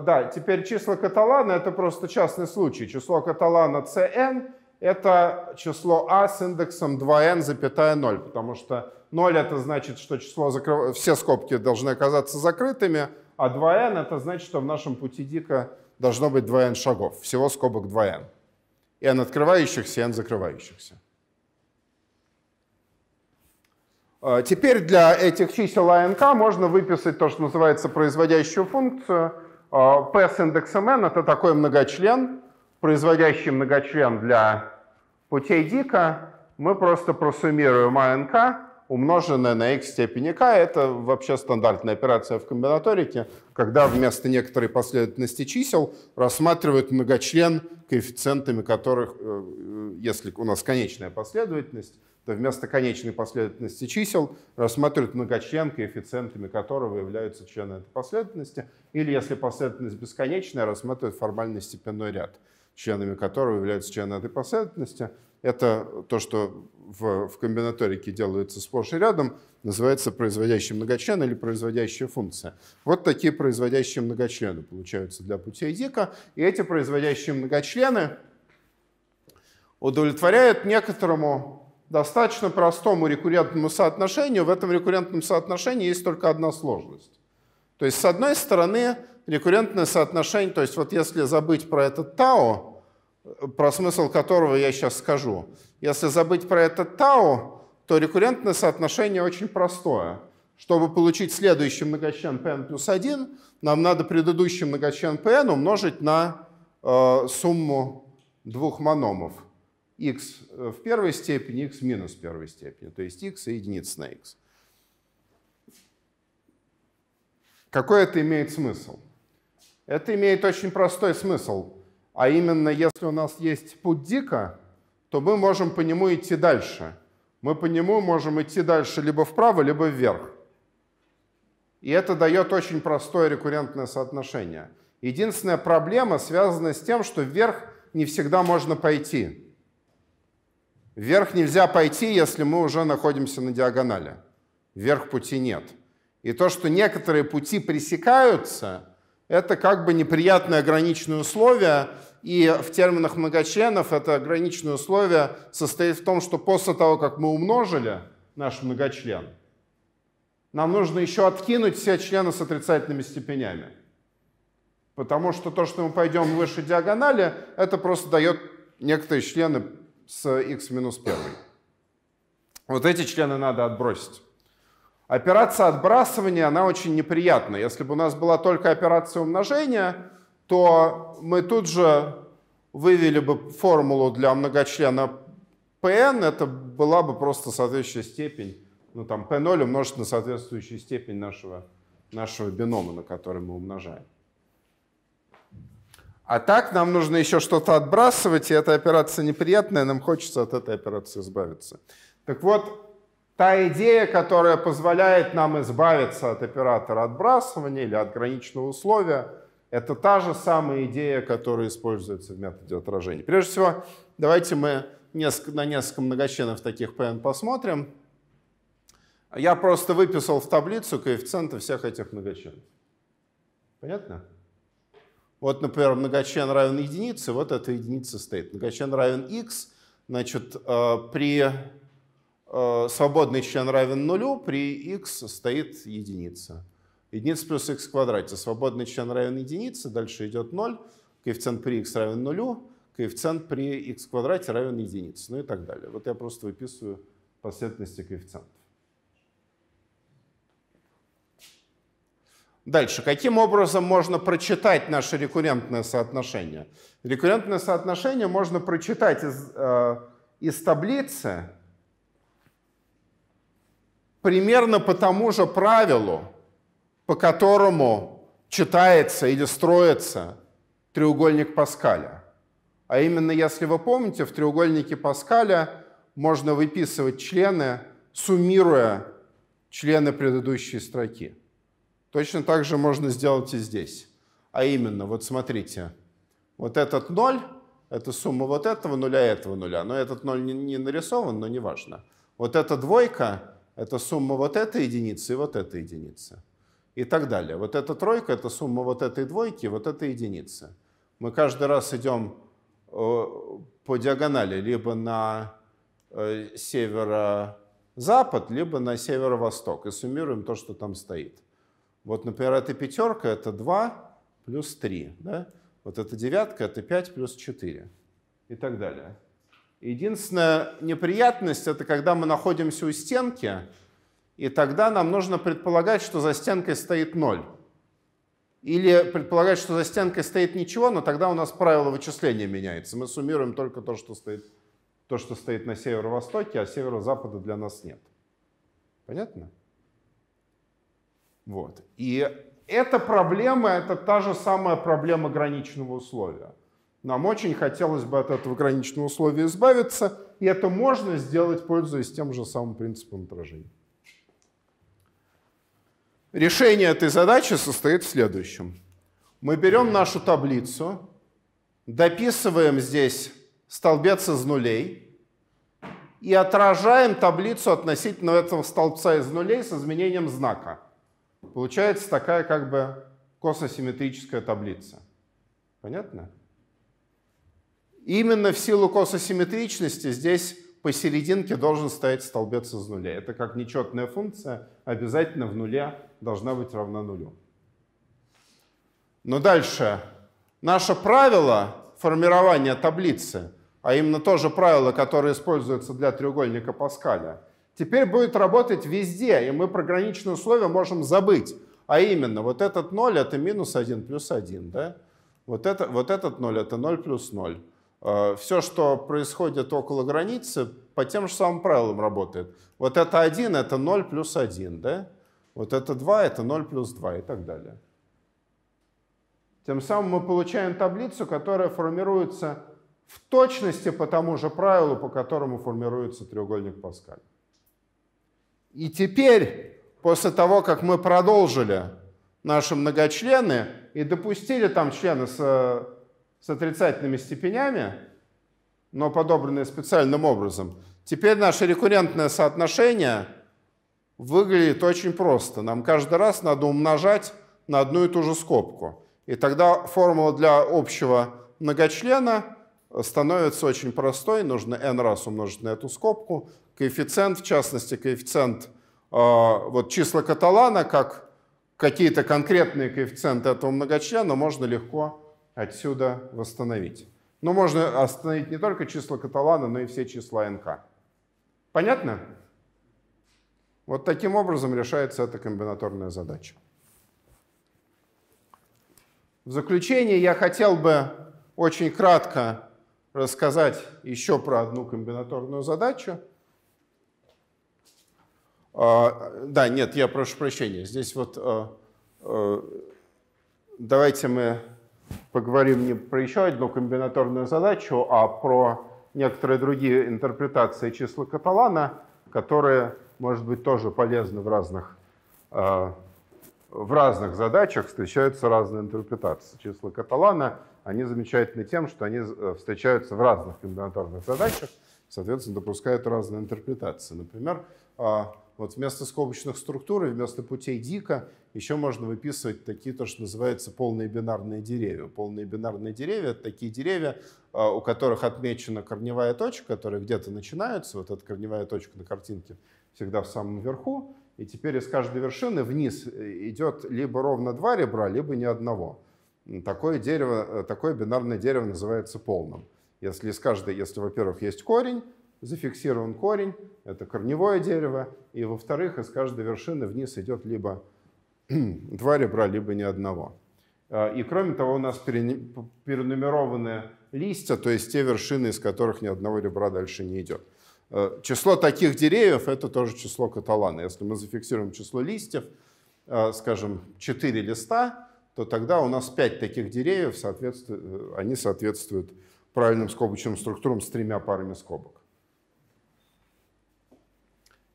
S1: Э, да, теперь число каталана — это просто частный случай. Число каталана CN — это число А с индексом 2n, запятая 0, потому что 0 это значит, что число закрыв... все скобки должны оказаться закрытыми, а 2n это значит, что в нашем пути Дика должно быть 2n шагов, всего скобок 2n. n открывающихся, n закрывающихся. А, теперь для этих чисел ANK а можно выписать то, что называется производящую функцию. А, P с индексом n — это такой многочлен, производящий многочлен для путей Дика. Мы просто просуммируем ANK умноженное на x в степени k. Это вообще стандартная операция в комбинаторике, когда вместо некоторой последовательности чисел рассматривают многочлен, коэффициентами которых, э, э, если у нас конечная последовательность, то вместо конечной последовательности чисел рассматривают многочлен, коэффициентами которого являются члены этой последовательности. Или, если последовательность бесконечная, рассматривают формальный степенной ряд, членами которого являются члены этой последовательности – это то, что в, в комбинаторике делается сплошь и рядом, называется производящий многочлен или производящая функция. Вот такие производящие многочлены получаются для путей Дика. И эти производящие многочлены удовлетворяют некоторому достаточно простому рекуррентному соотношению. В этом рекуррентном соотношении есть только одна сложность. То есть, с одной стороны, рекуррентное соотношение, то есть вот если забыть про этот тау, про смысл которого я сейчас скажу. Если забыть про это тау, то рекуррентное соотношение очень простое. Чтобы получить следующий многочлен Pn плюс 1, нам надо предыдущий многочлен Pn умножить на э, сумму двух мономов x в первой степени, x минус первой степени, то есть x и единица на x. Какой это имеет смысл? Это имеет очень простой смысл. А именно, если у нас есть путь Дика, то мы можем по нему идти дальше. Мы по нему можем идти дальше либо вправо, либо вверх. И это дает очень простое рекуррентное соотношение. Единственная проблема связана с тем, что вверх не всегда можно пойти. Вверх нельзя пойти, если мы уже находимся на диагонали. Вверх пути нет. И то, что некоторые пути пресекаются, это как бы неприятное ограниченные условия, и в терминах многочленов это граничное условие состоит в том, что после того, как мы умножили наш многочлен, нам нужно еще откинуть все члены с отрицательными степенями. Потому что то, что мы пойдем выше диагонали, это просто дает некоторые члены с x минус 1. Вот эти члены надо отбросить. Операция отбрасывания, она очень неприятна. Если бы у нас была только операция умножения, то мы тут же вывели бы формулу для многочлена Pn, это была бы просто соответствующая степень, ну там P0 умножить на соответствующую степень нашего, нашего бинома, на который мы умножаем. А так нам нужно еще что-то отбрасывать, и эта операция неприятная, нам хочется от этой операции избавиться. Так вот, та идея, которая позволяет нам избавиться от оператора отбрасывания или от граничного условия – это та же самая идея, которая используется в методе отражения. Прежде всего, давайте мы несколько, на несколько многочленов таких Pn посмотрим. Я просто выписал в таблицу коэффициенты всех этих многочленов. Понятно? Вот, например, многочлен равен единице, вот эта единица стоит. Многочлен равен x, значит, э, при э, свободный член равен нулю, при x стоит единица единица плюс x в квадрате. Свободный член равен единице, дальше идет 0, коэффициент при x равен нулю, коэффициент при x в квадрате равен единице, ну и так далее. Вот я просто выписываю последовательности коэффициентов. Дальше. Каким образом можно прочитать наше рекуррентное соотношение? Рекуррентное соотношение можно прочитать из, э, из таблицы примерно по тому же правилу, по которому читается или строится треугольник Паскаля. А именно, если вы помните, в треугольнике Паскаля можно выписывать члены, суммируя члены предыдущей строки. Точно так же можно сделать и здесь. А именно, вот смотрите, вот этот ноль – это сумма вот этого нуля и этого нуля. Но этот ноль не, не нарисован, но неважно. Вот эта двойка – это сумма вот этой единицы и вот этой единицы и так далее. Вот эта тройка – это сумма вот этой двойки, вот этой единицы. Мы каждый раз идем э, по диагонали, либо на э, северо-запад, либо на северо-восток, и суммируем то, что там стоит. Вот, например, эта пятерка – это 2 плюс 3, да? Вот эта девятка – это 5 плюс 4 и так далее. Единственная неприятность – это когда мы находимся у стенки, и тогда нам нужно предполагать, что за стенкой стоит 0. Или предполагать, что за стенкой стоит ничего, но тогда у нас правило вычисления меняется. Мы суммируем только то, что стоит, то, что стоит на северо-востоке, а северо-запада для нас нет. Понятно? Вот. И эта проблема, это та же самая проблема граничного условия. Нам очень хотелось бы от этого граничного условия избавиться, и это можно сделать, пользуясь тем же самым принципом отражения. Решение этой задачи состоит в следующем. Мы берем нашу таблицу, дописываем здесь столбец из нулей и отражаем таблицу относительно этого столбца из нулей с изменением знака. Получается такая как бы кососимметрическая таблица. Понятно? Именно в силу кососимметричности здесь посерединке должен стоять столбец из нуля. Это как нечетная функция, обязательно в нуле должна быть равна нулю. Но дальше. Наше правило формирования таблицы, а именно то же правило, которое используется для треугольника Паскаля, теперь будет работать везде, и мы про граничные условия можем забыть. А именно, вот этот 0 — это минус 1 плюс 1, да? Вот, это, вот этот 0 — это 0 плюс 0. Э, все, что происходит около границы, по тем же самым правилам работает. Вот это 1, это 0 плюс 1, да? Вот это 2, это 0 плюс 2 и так далее. Тем самым мы получаем таблицу, которая формируется в точности по тому же правилу, по которому формируется треугольник Паскаля. И теперь, после того, как мы продолжили наши многочлены и допустили там члены с э, с отрицательными степенями, но подобранные специальным образом. Теперь наше рекуррентное соотношение выглядит очень просто. Нам каждый раз надо умножать на одну и ту же скобку. И тогда формула для общего многочлена становится очень простой. Нужно n раз умножить на эту скобку. Коэффициент, в частности, коэффициент э, вот числа каталана, как какие-то конкретные коэффициенты этого многочлена, можно легко отсюда восстановить. Но можно остановить не только число каталана, но и все числа НК. Понятно? Вот таким образом решается эта комбинаторная задача. В заключение я хотел бы очень кратко рассказать еще про одну комбинаторную задачу. А, да, нет, я прошу прощения. Здесь вот а, а, давайте мы поговорим не про еще одну комбинаторную задачу, а про некоторые другие интерпретации числа Каталана, которые, может быть, тоже полезны в разных, э, в разных задачах, встречаются разные интерпретации числа Каталана. Они замечательны тем, что они э, встречаются в разных комбинаторных задачах, соответственно, допускают разные интерпретации. Например, э, вот вместо скобочных структур и вместо путей Дика еще можно выписывать такие, то, что называется, полные бинарные деревья. Полные бинарные деревья — это такие деревья, э, у которых отмечена корневая точка, которая где-то начинается. Вот эта корневая точка на картинке всегда в самом верху. И теперь из каждой вершины вниз э, идет либо ровно два ребра, либо ни одного. Такое, дерево, э, такое бинарное дерево называется полным. Если из каждой, если, во-первых, есть корень, зафиксирован корень, это корневое дерево, и во-вторых, из каждой вершины вниз идет либо *clears throat* два ребра, либо ни одного. А, и кроме того, у нас перенумерованы листья, то есть те вершины, из которых ни одного ребра дальше не идет. А, число таких деревьев – это тоже число каталана. Если мы зафиксируем число листьев, а, скажем, 4 листа, то тогда у нас 5 таких деревьев, соответствуют, э, они соответствуют правильным скобочным структурам с тремя парами скобок.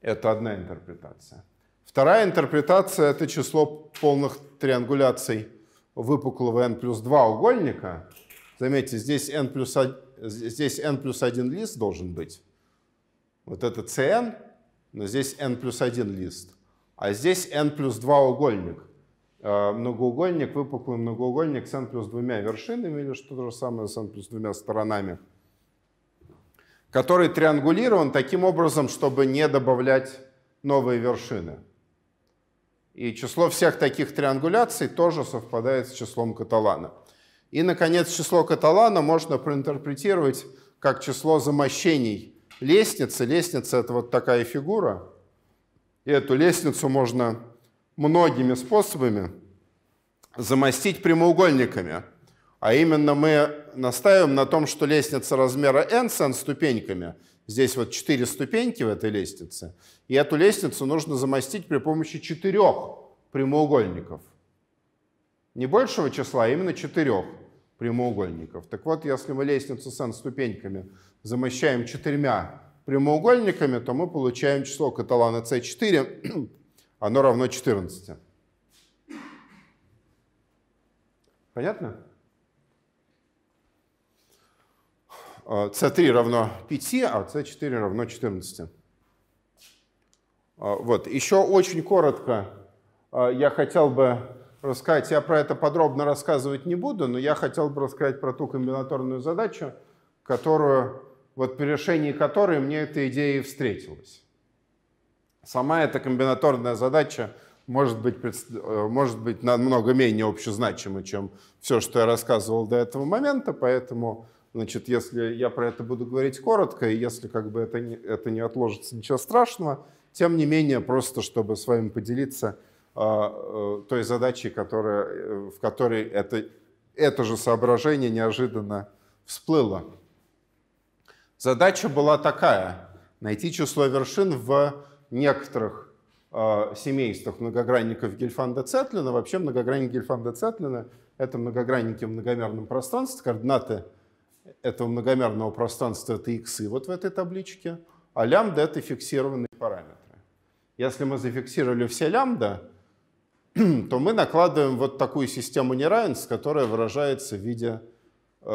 S1: Это одна интерпретация. Вторая интерпретация – это число полных триангуляций выпуклого n плюс 2 угольника. Заметьте, здесь n, плюс 1, здесь n плюс 1 лист должен быть. Вот это cn, но здесь n плюс 1 лист. А здесь n плюс 2 угольник. Э, многоугольник, выпуклый многоугольник с n плюс двумя вершинами или что то же самое с n плюс двумя сторонами – который триангулирован таким образом, чтобы не добавлять новые вершины. И число всех таких триангуляций тоже совпадает с числом каталана. И, наконец, число каталана можно проинтерпретировать как число замощений лестницы. Лестница – это вот такая фигура. И эту лестницу можно многими способами замостить прямоугольниками – а именно мы настаиваем на том, что лестница размера n с n ступеньками, здесь вот 4 ступеньки в этой лестнице, и эту лестницу нужно замостить при помощи четырех прямоугольников. Не большего числа, а именно четырех прямоугольников. Так вот, если мы лестницу с n ступеньками замощаем четырьмя прямоугольниками, то мы получаем число каталана c4, оно равно 14. Понятно? c3 а, равно 5, а c4 равно 14. А, вот. Еще очень коротко а, я хотел бы рассказать, я про это подробно рассказывать не буду, но я хотел бы рассказать про ту комбинаторную задачу, которую, вот при решении которой мне эта идея и встретилась. Сама эта комбинаторная задача может быть, может быть намного менее общезначима, чем все, что я рассказывал до этого момента, поэтому Значит, если я про это буду говорить коротко, и если как бы это не, это не отложится, ничего страшного. Тем не менее, просто чтобы с вами поделиться а, э, той задачей, которая, э, в которой это, это же соображение неожиданно всплыло. Задача была такая – найти число вершин в некоторых э, семействах многогранников Гельфанда Цетлина. Вообще многогранник Гельфанда Цетлина – это многогранники в многомерном пространстве, координаты – этого многомерного пространства – это иксы вот в этой табличке, а лямбда – это фиксированные параметры. Если мы зафиксировали все лямбда, *clears throat* то мы накладываем вот такую систему неравенств, которая выражается в виде э,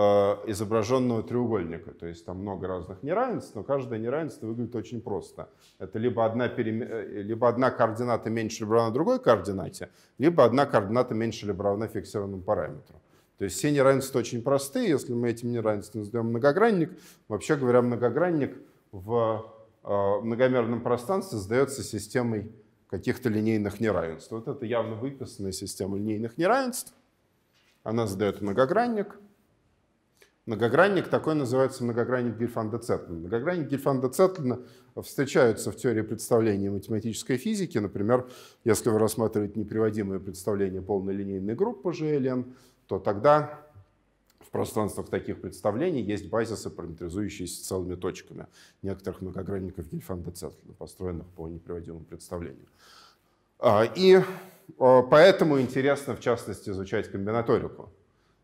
S1: изображенного треугольника. То есть там много разных неравенств, но каждое неравенство выглядит очень просто. Это либо одна, перем... Э, либо одна координата меньше либо равна другой координате, либо одна координата меньше либо равна фиксированному параметру. То есть все неравенства очень простые, если мы этим неравенством назовем многогранник. Вообще говоря, многогранник в а, многомерном пространстве создается системой каких-то линейных неравенств. Вот это явно выписанная система линейных неравенств. Она задает многогранник. Многогранник такой называется многогранник Гельфанда Цетлина. Многогранник Гельфанда Цетлина встречаются в теории представления математической физики. Например, если вы рассматриваете неприводимое представление полной линейной группы GLN, то тогда в пространствах таких представлений есть базисы, параметризующиеся целыми точками некоторых многогранников Гельфанда Цетлина, построенных по неприводимым представлениям. А, и а, поэтому интересно, в частности, изучать комбинаторику,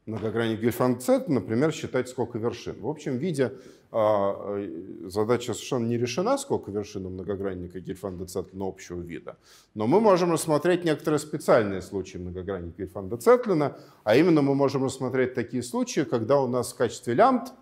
S1: многогранник гельфанд например, считать, сколько вершин. В общем виде а, э, задача совершенно не решена, сколько вершин у многогранника Гельфанда-Цетлина общего вида. Но мы можем рассмотреть некоторые специальные случаи многогранника Гельфанда-Цетлина, а именно мы можем рассмотреть такие случаи, когда у нас в качестве лямбд,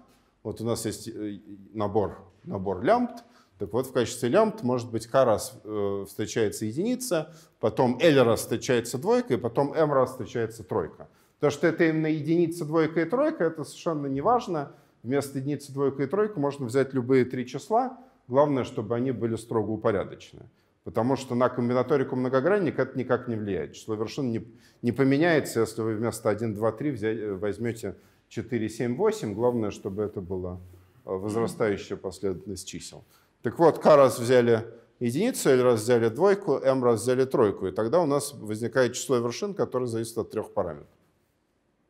S1: вот у нас есть э, набор, набор лямбд, так вот, в качестве лямбд, может быть, k раз э, встречается единица, потом l раз встречается двойка, и потом m раз встречается тройка. То, что это именно единица, двойка и тройка, это совершенно не важно. Вместо единицы, двойка и тройка можно взять любые три числа. Главное, чтобы они были строго упорядочены. Потому что на комбинаторику многогранник это никак не влияет. Число вершин не, не поменяется, если вы вместо 1, 2, 3 взять, возьмете 4, 7, 8. Главное, чтобы это была э, возрастающая последовательность чисел. Так вот, k раз взяли единицу, l раз взяли двойку, m раз взяли тройку. И тогда у нас возникает число вершин, которое зависит от трех параметров.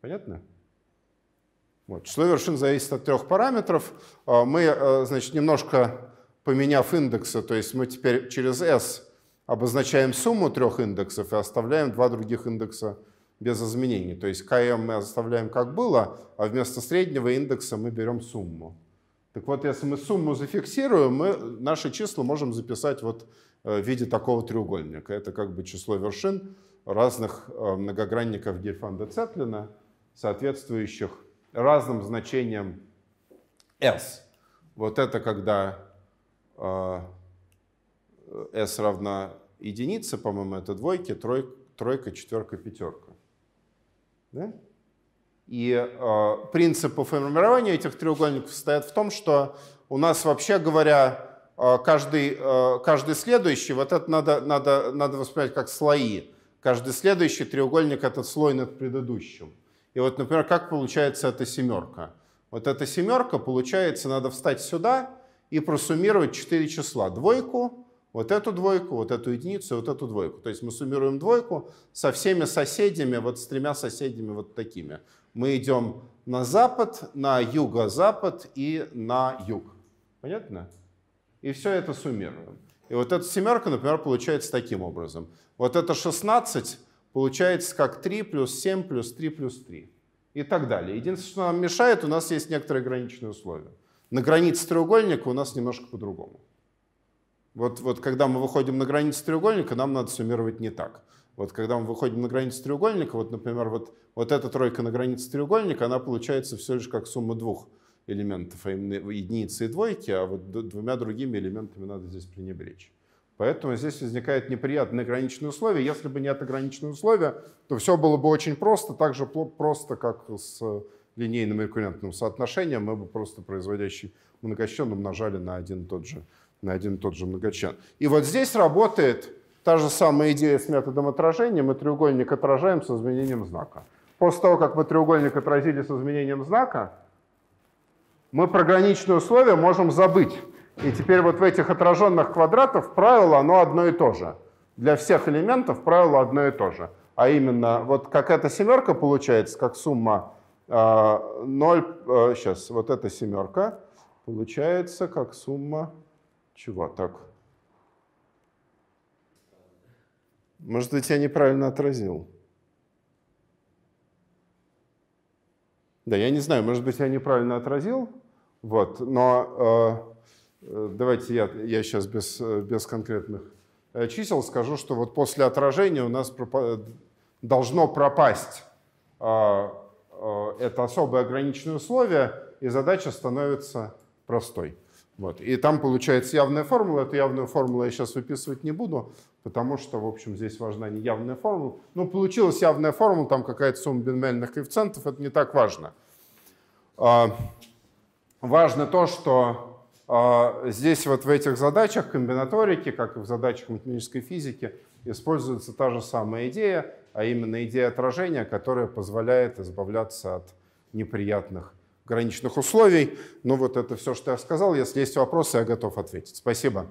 S1: Понятно? Вот. Число вершин зависит от трех параметров. А, мы, э, значит, немножко поменяв индексы, то есть мы теперь через S обозначаем сумму трех индексов и оставляем два других индекса без изменений. То есть КМ мы оставляем как было, а вместо среднего индекса мы берем сумму. Так вот, если мы сумму зафиксируем, мы наши числа можем записать вот э, в виде такого треугольника. Это как бы число вершин разных э, многогранников Гельфанда-Цетлина соответствующих разным значениям s. Вот это когда э, s равна единице, по-моему, это двойки, тройка, тройка четверка, пятерка. Да? И э, принцип по этих треугольников состоит в том, что у нас, вообще говоря, э, каждый, э, каждый следующий, вот это надо, надо, надо воспринимать как слои. Каждый следующий треугольник – это слой над предыдущим. И вот, например, как получается эта семерка? Вот эта семерка, получается, надо встать сюда и просуммировать 4 числа. Двойку, вот эту двойку, вот эту единицу, вот эту двойку. То есть мы суммируем двойку со всеми соседями, вот с тремя соседями вот такими. Мы идем на запад, на юго-запад и на юг. Понятно? И все это суммируем. И вот эта семерка, например, получается таким образом. Вот это 16 Получается как 3 плюс 7 плюс 3 плюс 3 и так далее. Единственное, что нам мешает, у нас есть некоторые ограниченные условия. На границе треугольника у нас немножко по-другому. Вот, вот когда мы выходим на границу треугольника, нам надо суммировать не так. Вот когда мы выходим на границу треугольника, вот, например, вот, вот эта тройка на границе треугольника, она получается все лишь как сумма двух элементов, а именно единицы и двойки, а вот двумя другими элементами надо здесь пренебречь. Поэтому здесь возникают неприятные ограниченные условия. Если бы не это ограниченных условий, то все было бы очень просто, так же просто, как с линейным рекуррентным соотношением, мы бы просто производящий многочлен умножали на один тот же, на один тот же многочлен. И вот здесь работает та же самая идея с методом отражения. Мы треугольник отражаем с изменением знака. После того, как мы треугольник отразили с изменением знака, мы про граничные условия можем забыть. И теперь вот в этих отраженных квадратах правило оно одно и то же. Для всех элементов правило одно и то же. А именно, вот как эта семерка получается, как сумма 0, э, сейчас, э, вот эта семерка получается как сумма чего? Так. Может быть, я неправильно отразил. Да, я не знаю, может быть, я неправильно отразил, вот, но э, Э, давайте я, я сейчас без, э, без конкретных э, чисел скажу, что вот после отражения у нас пропа должно пропасть а, а, это особое ограниченное условие, и задача становится простой. Вот. И там получается явная формула. Эту явную формулу я сейчас выписывать не буду, потому что, в общем, здесь важна не явная формула. Но ну, получилась явная формула, там какая-то сумма биномиальных коэффициентов, это не так важно. А, важно то, что а, здесь вот в этих задачах комбинаторики, как и в задачах математической физики, используется та же самая идея, а именно идея отражения, которая позволяет избавляться от неприятных граничных условий. Ну вот это все, что я сказал. Если есть вопросы, я готов ответить. Спасибо.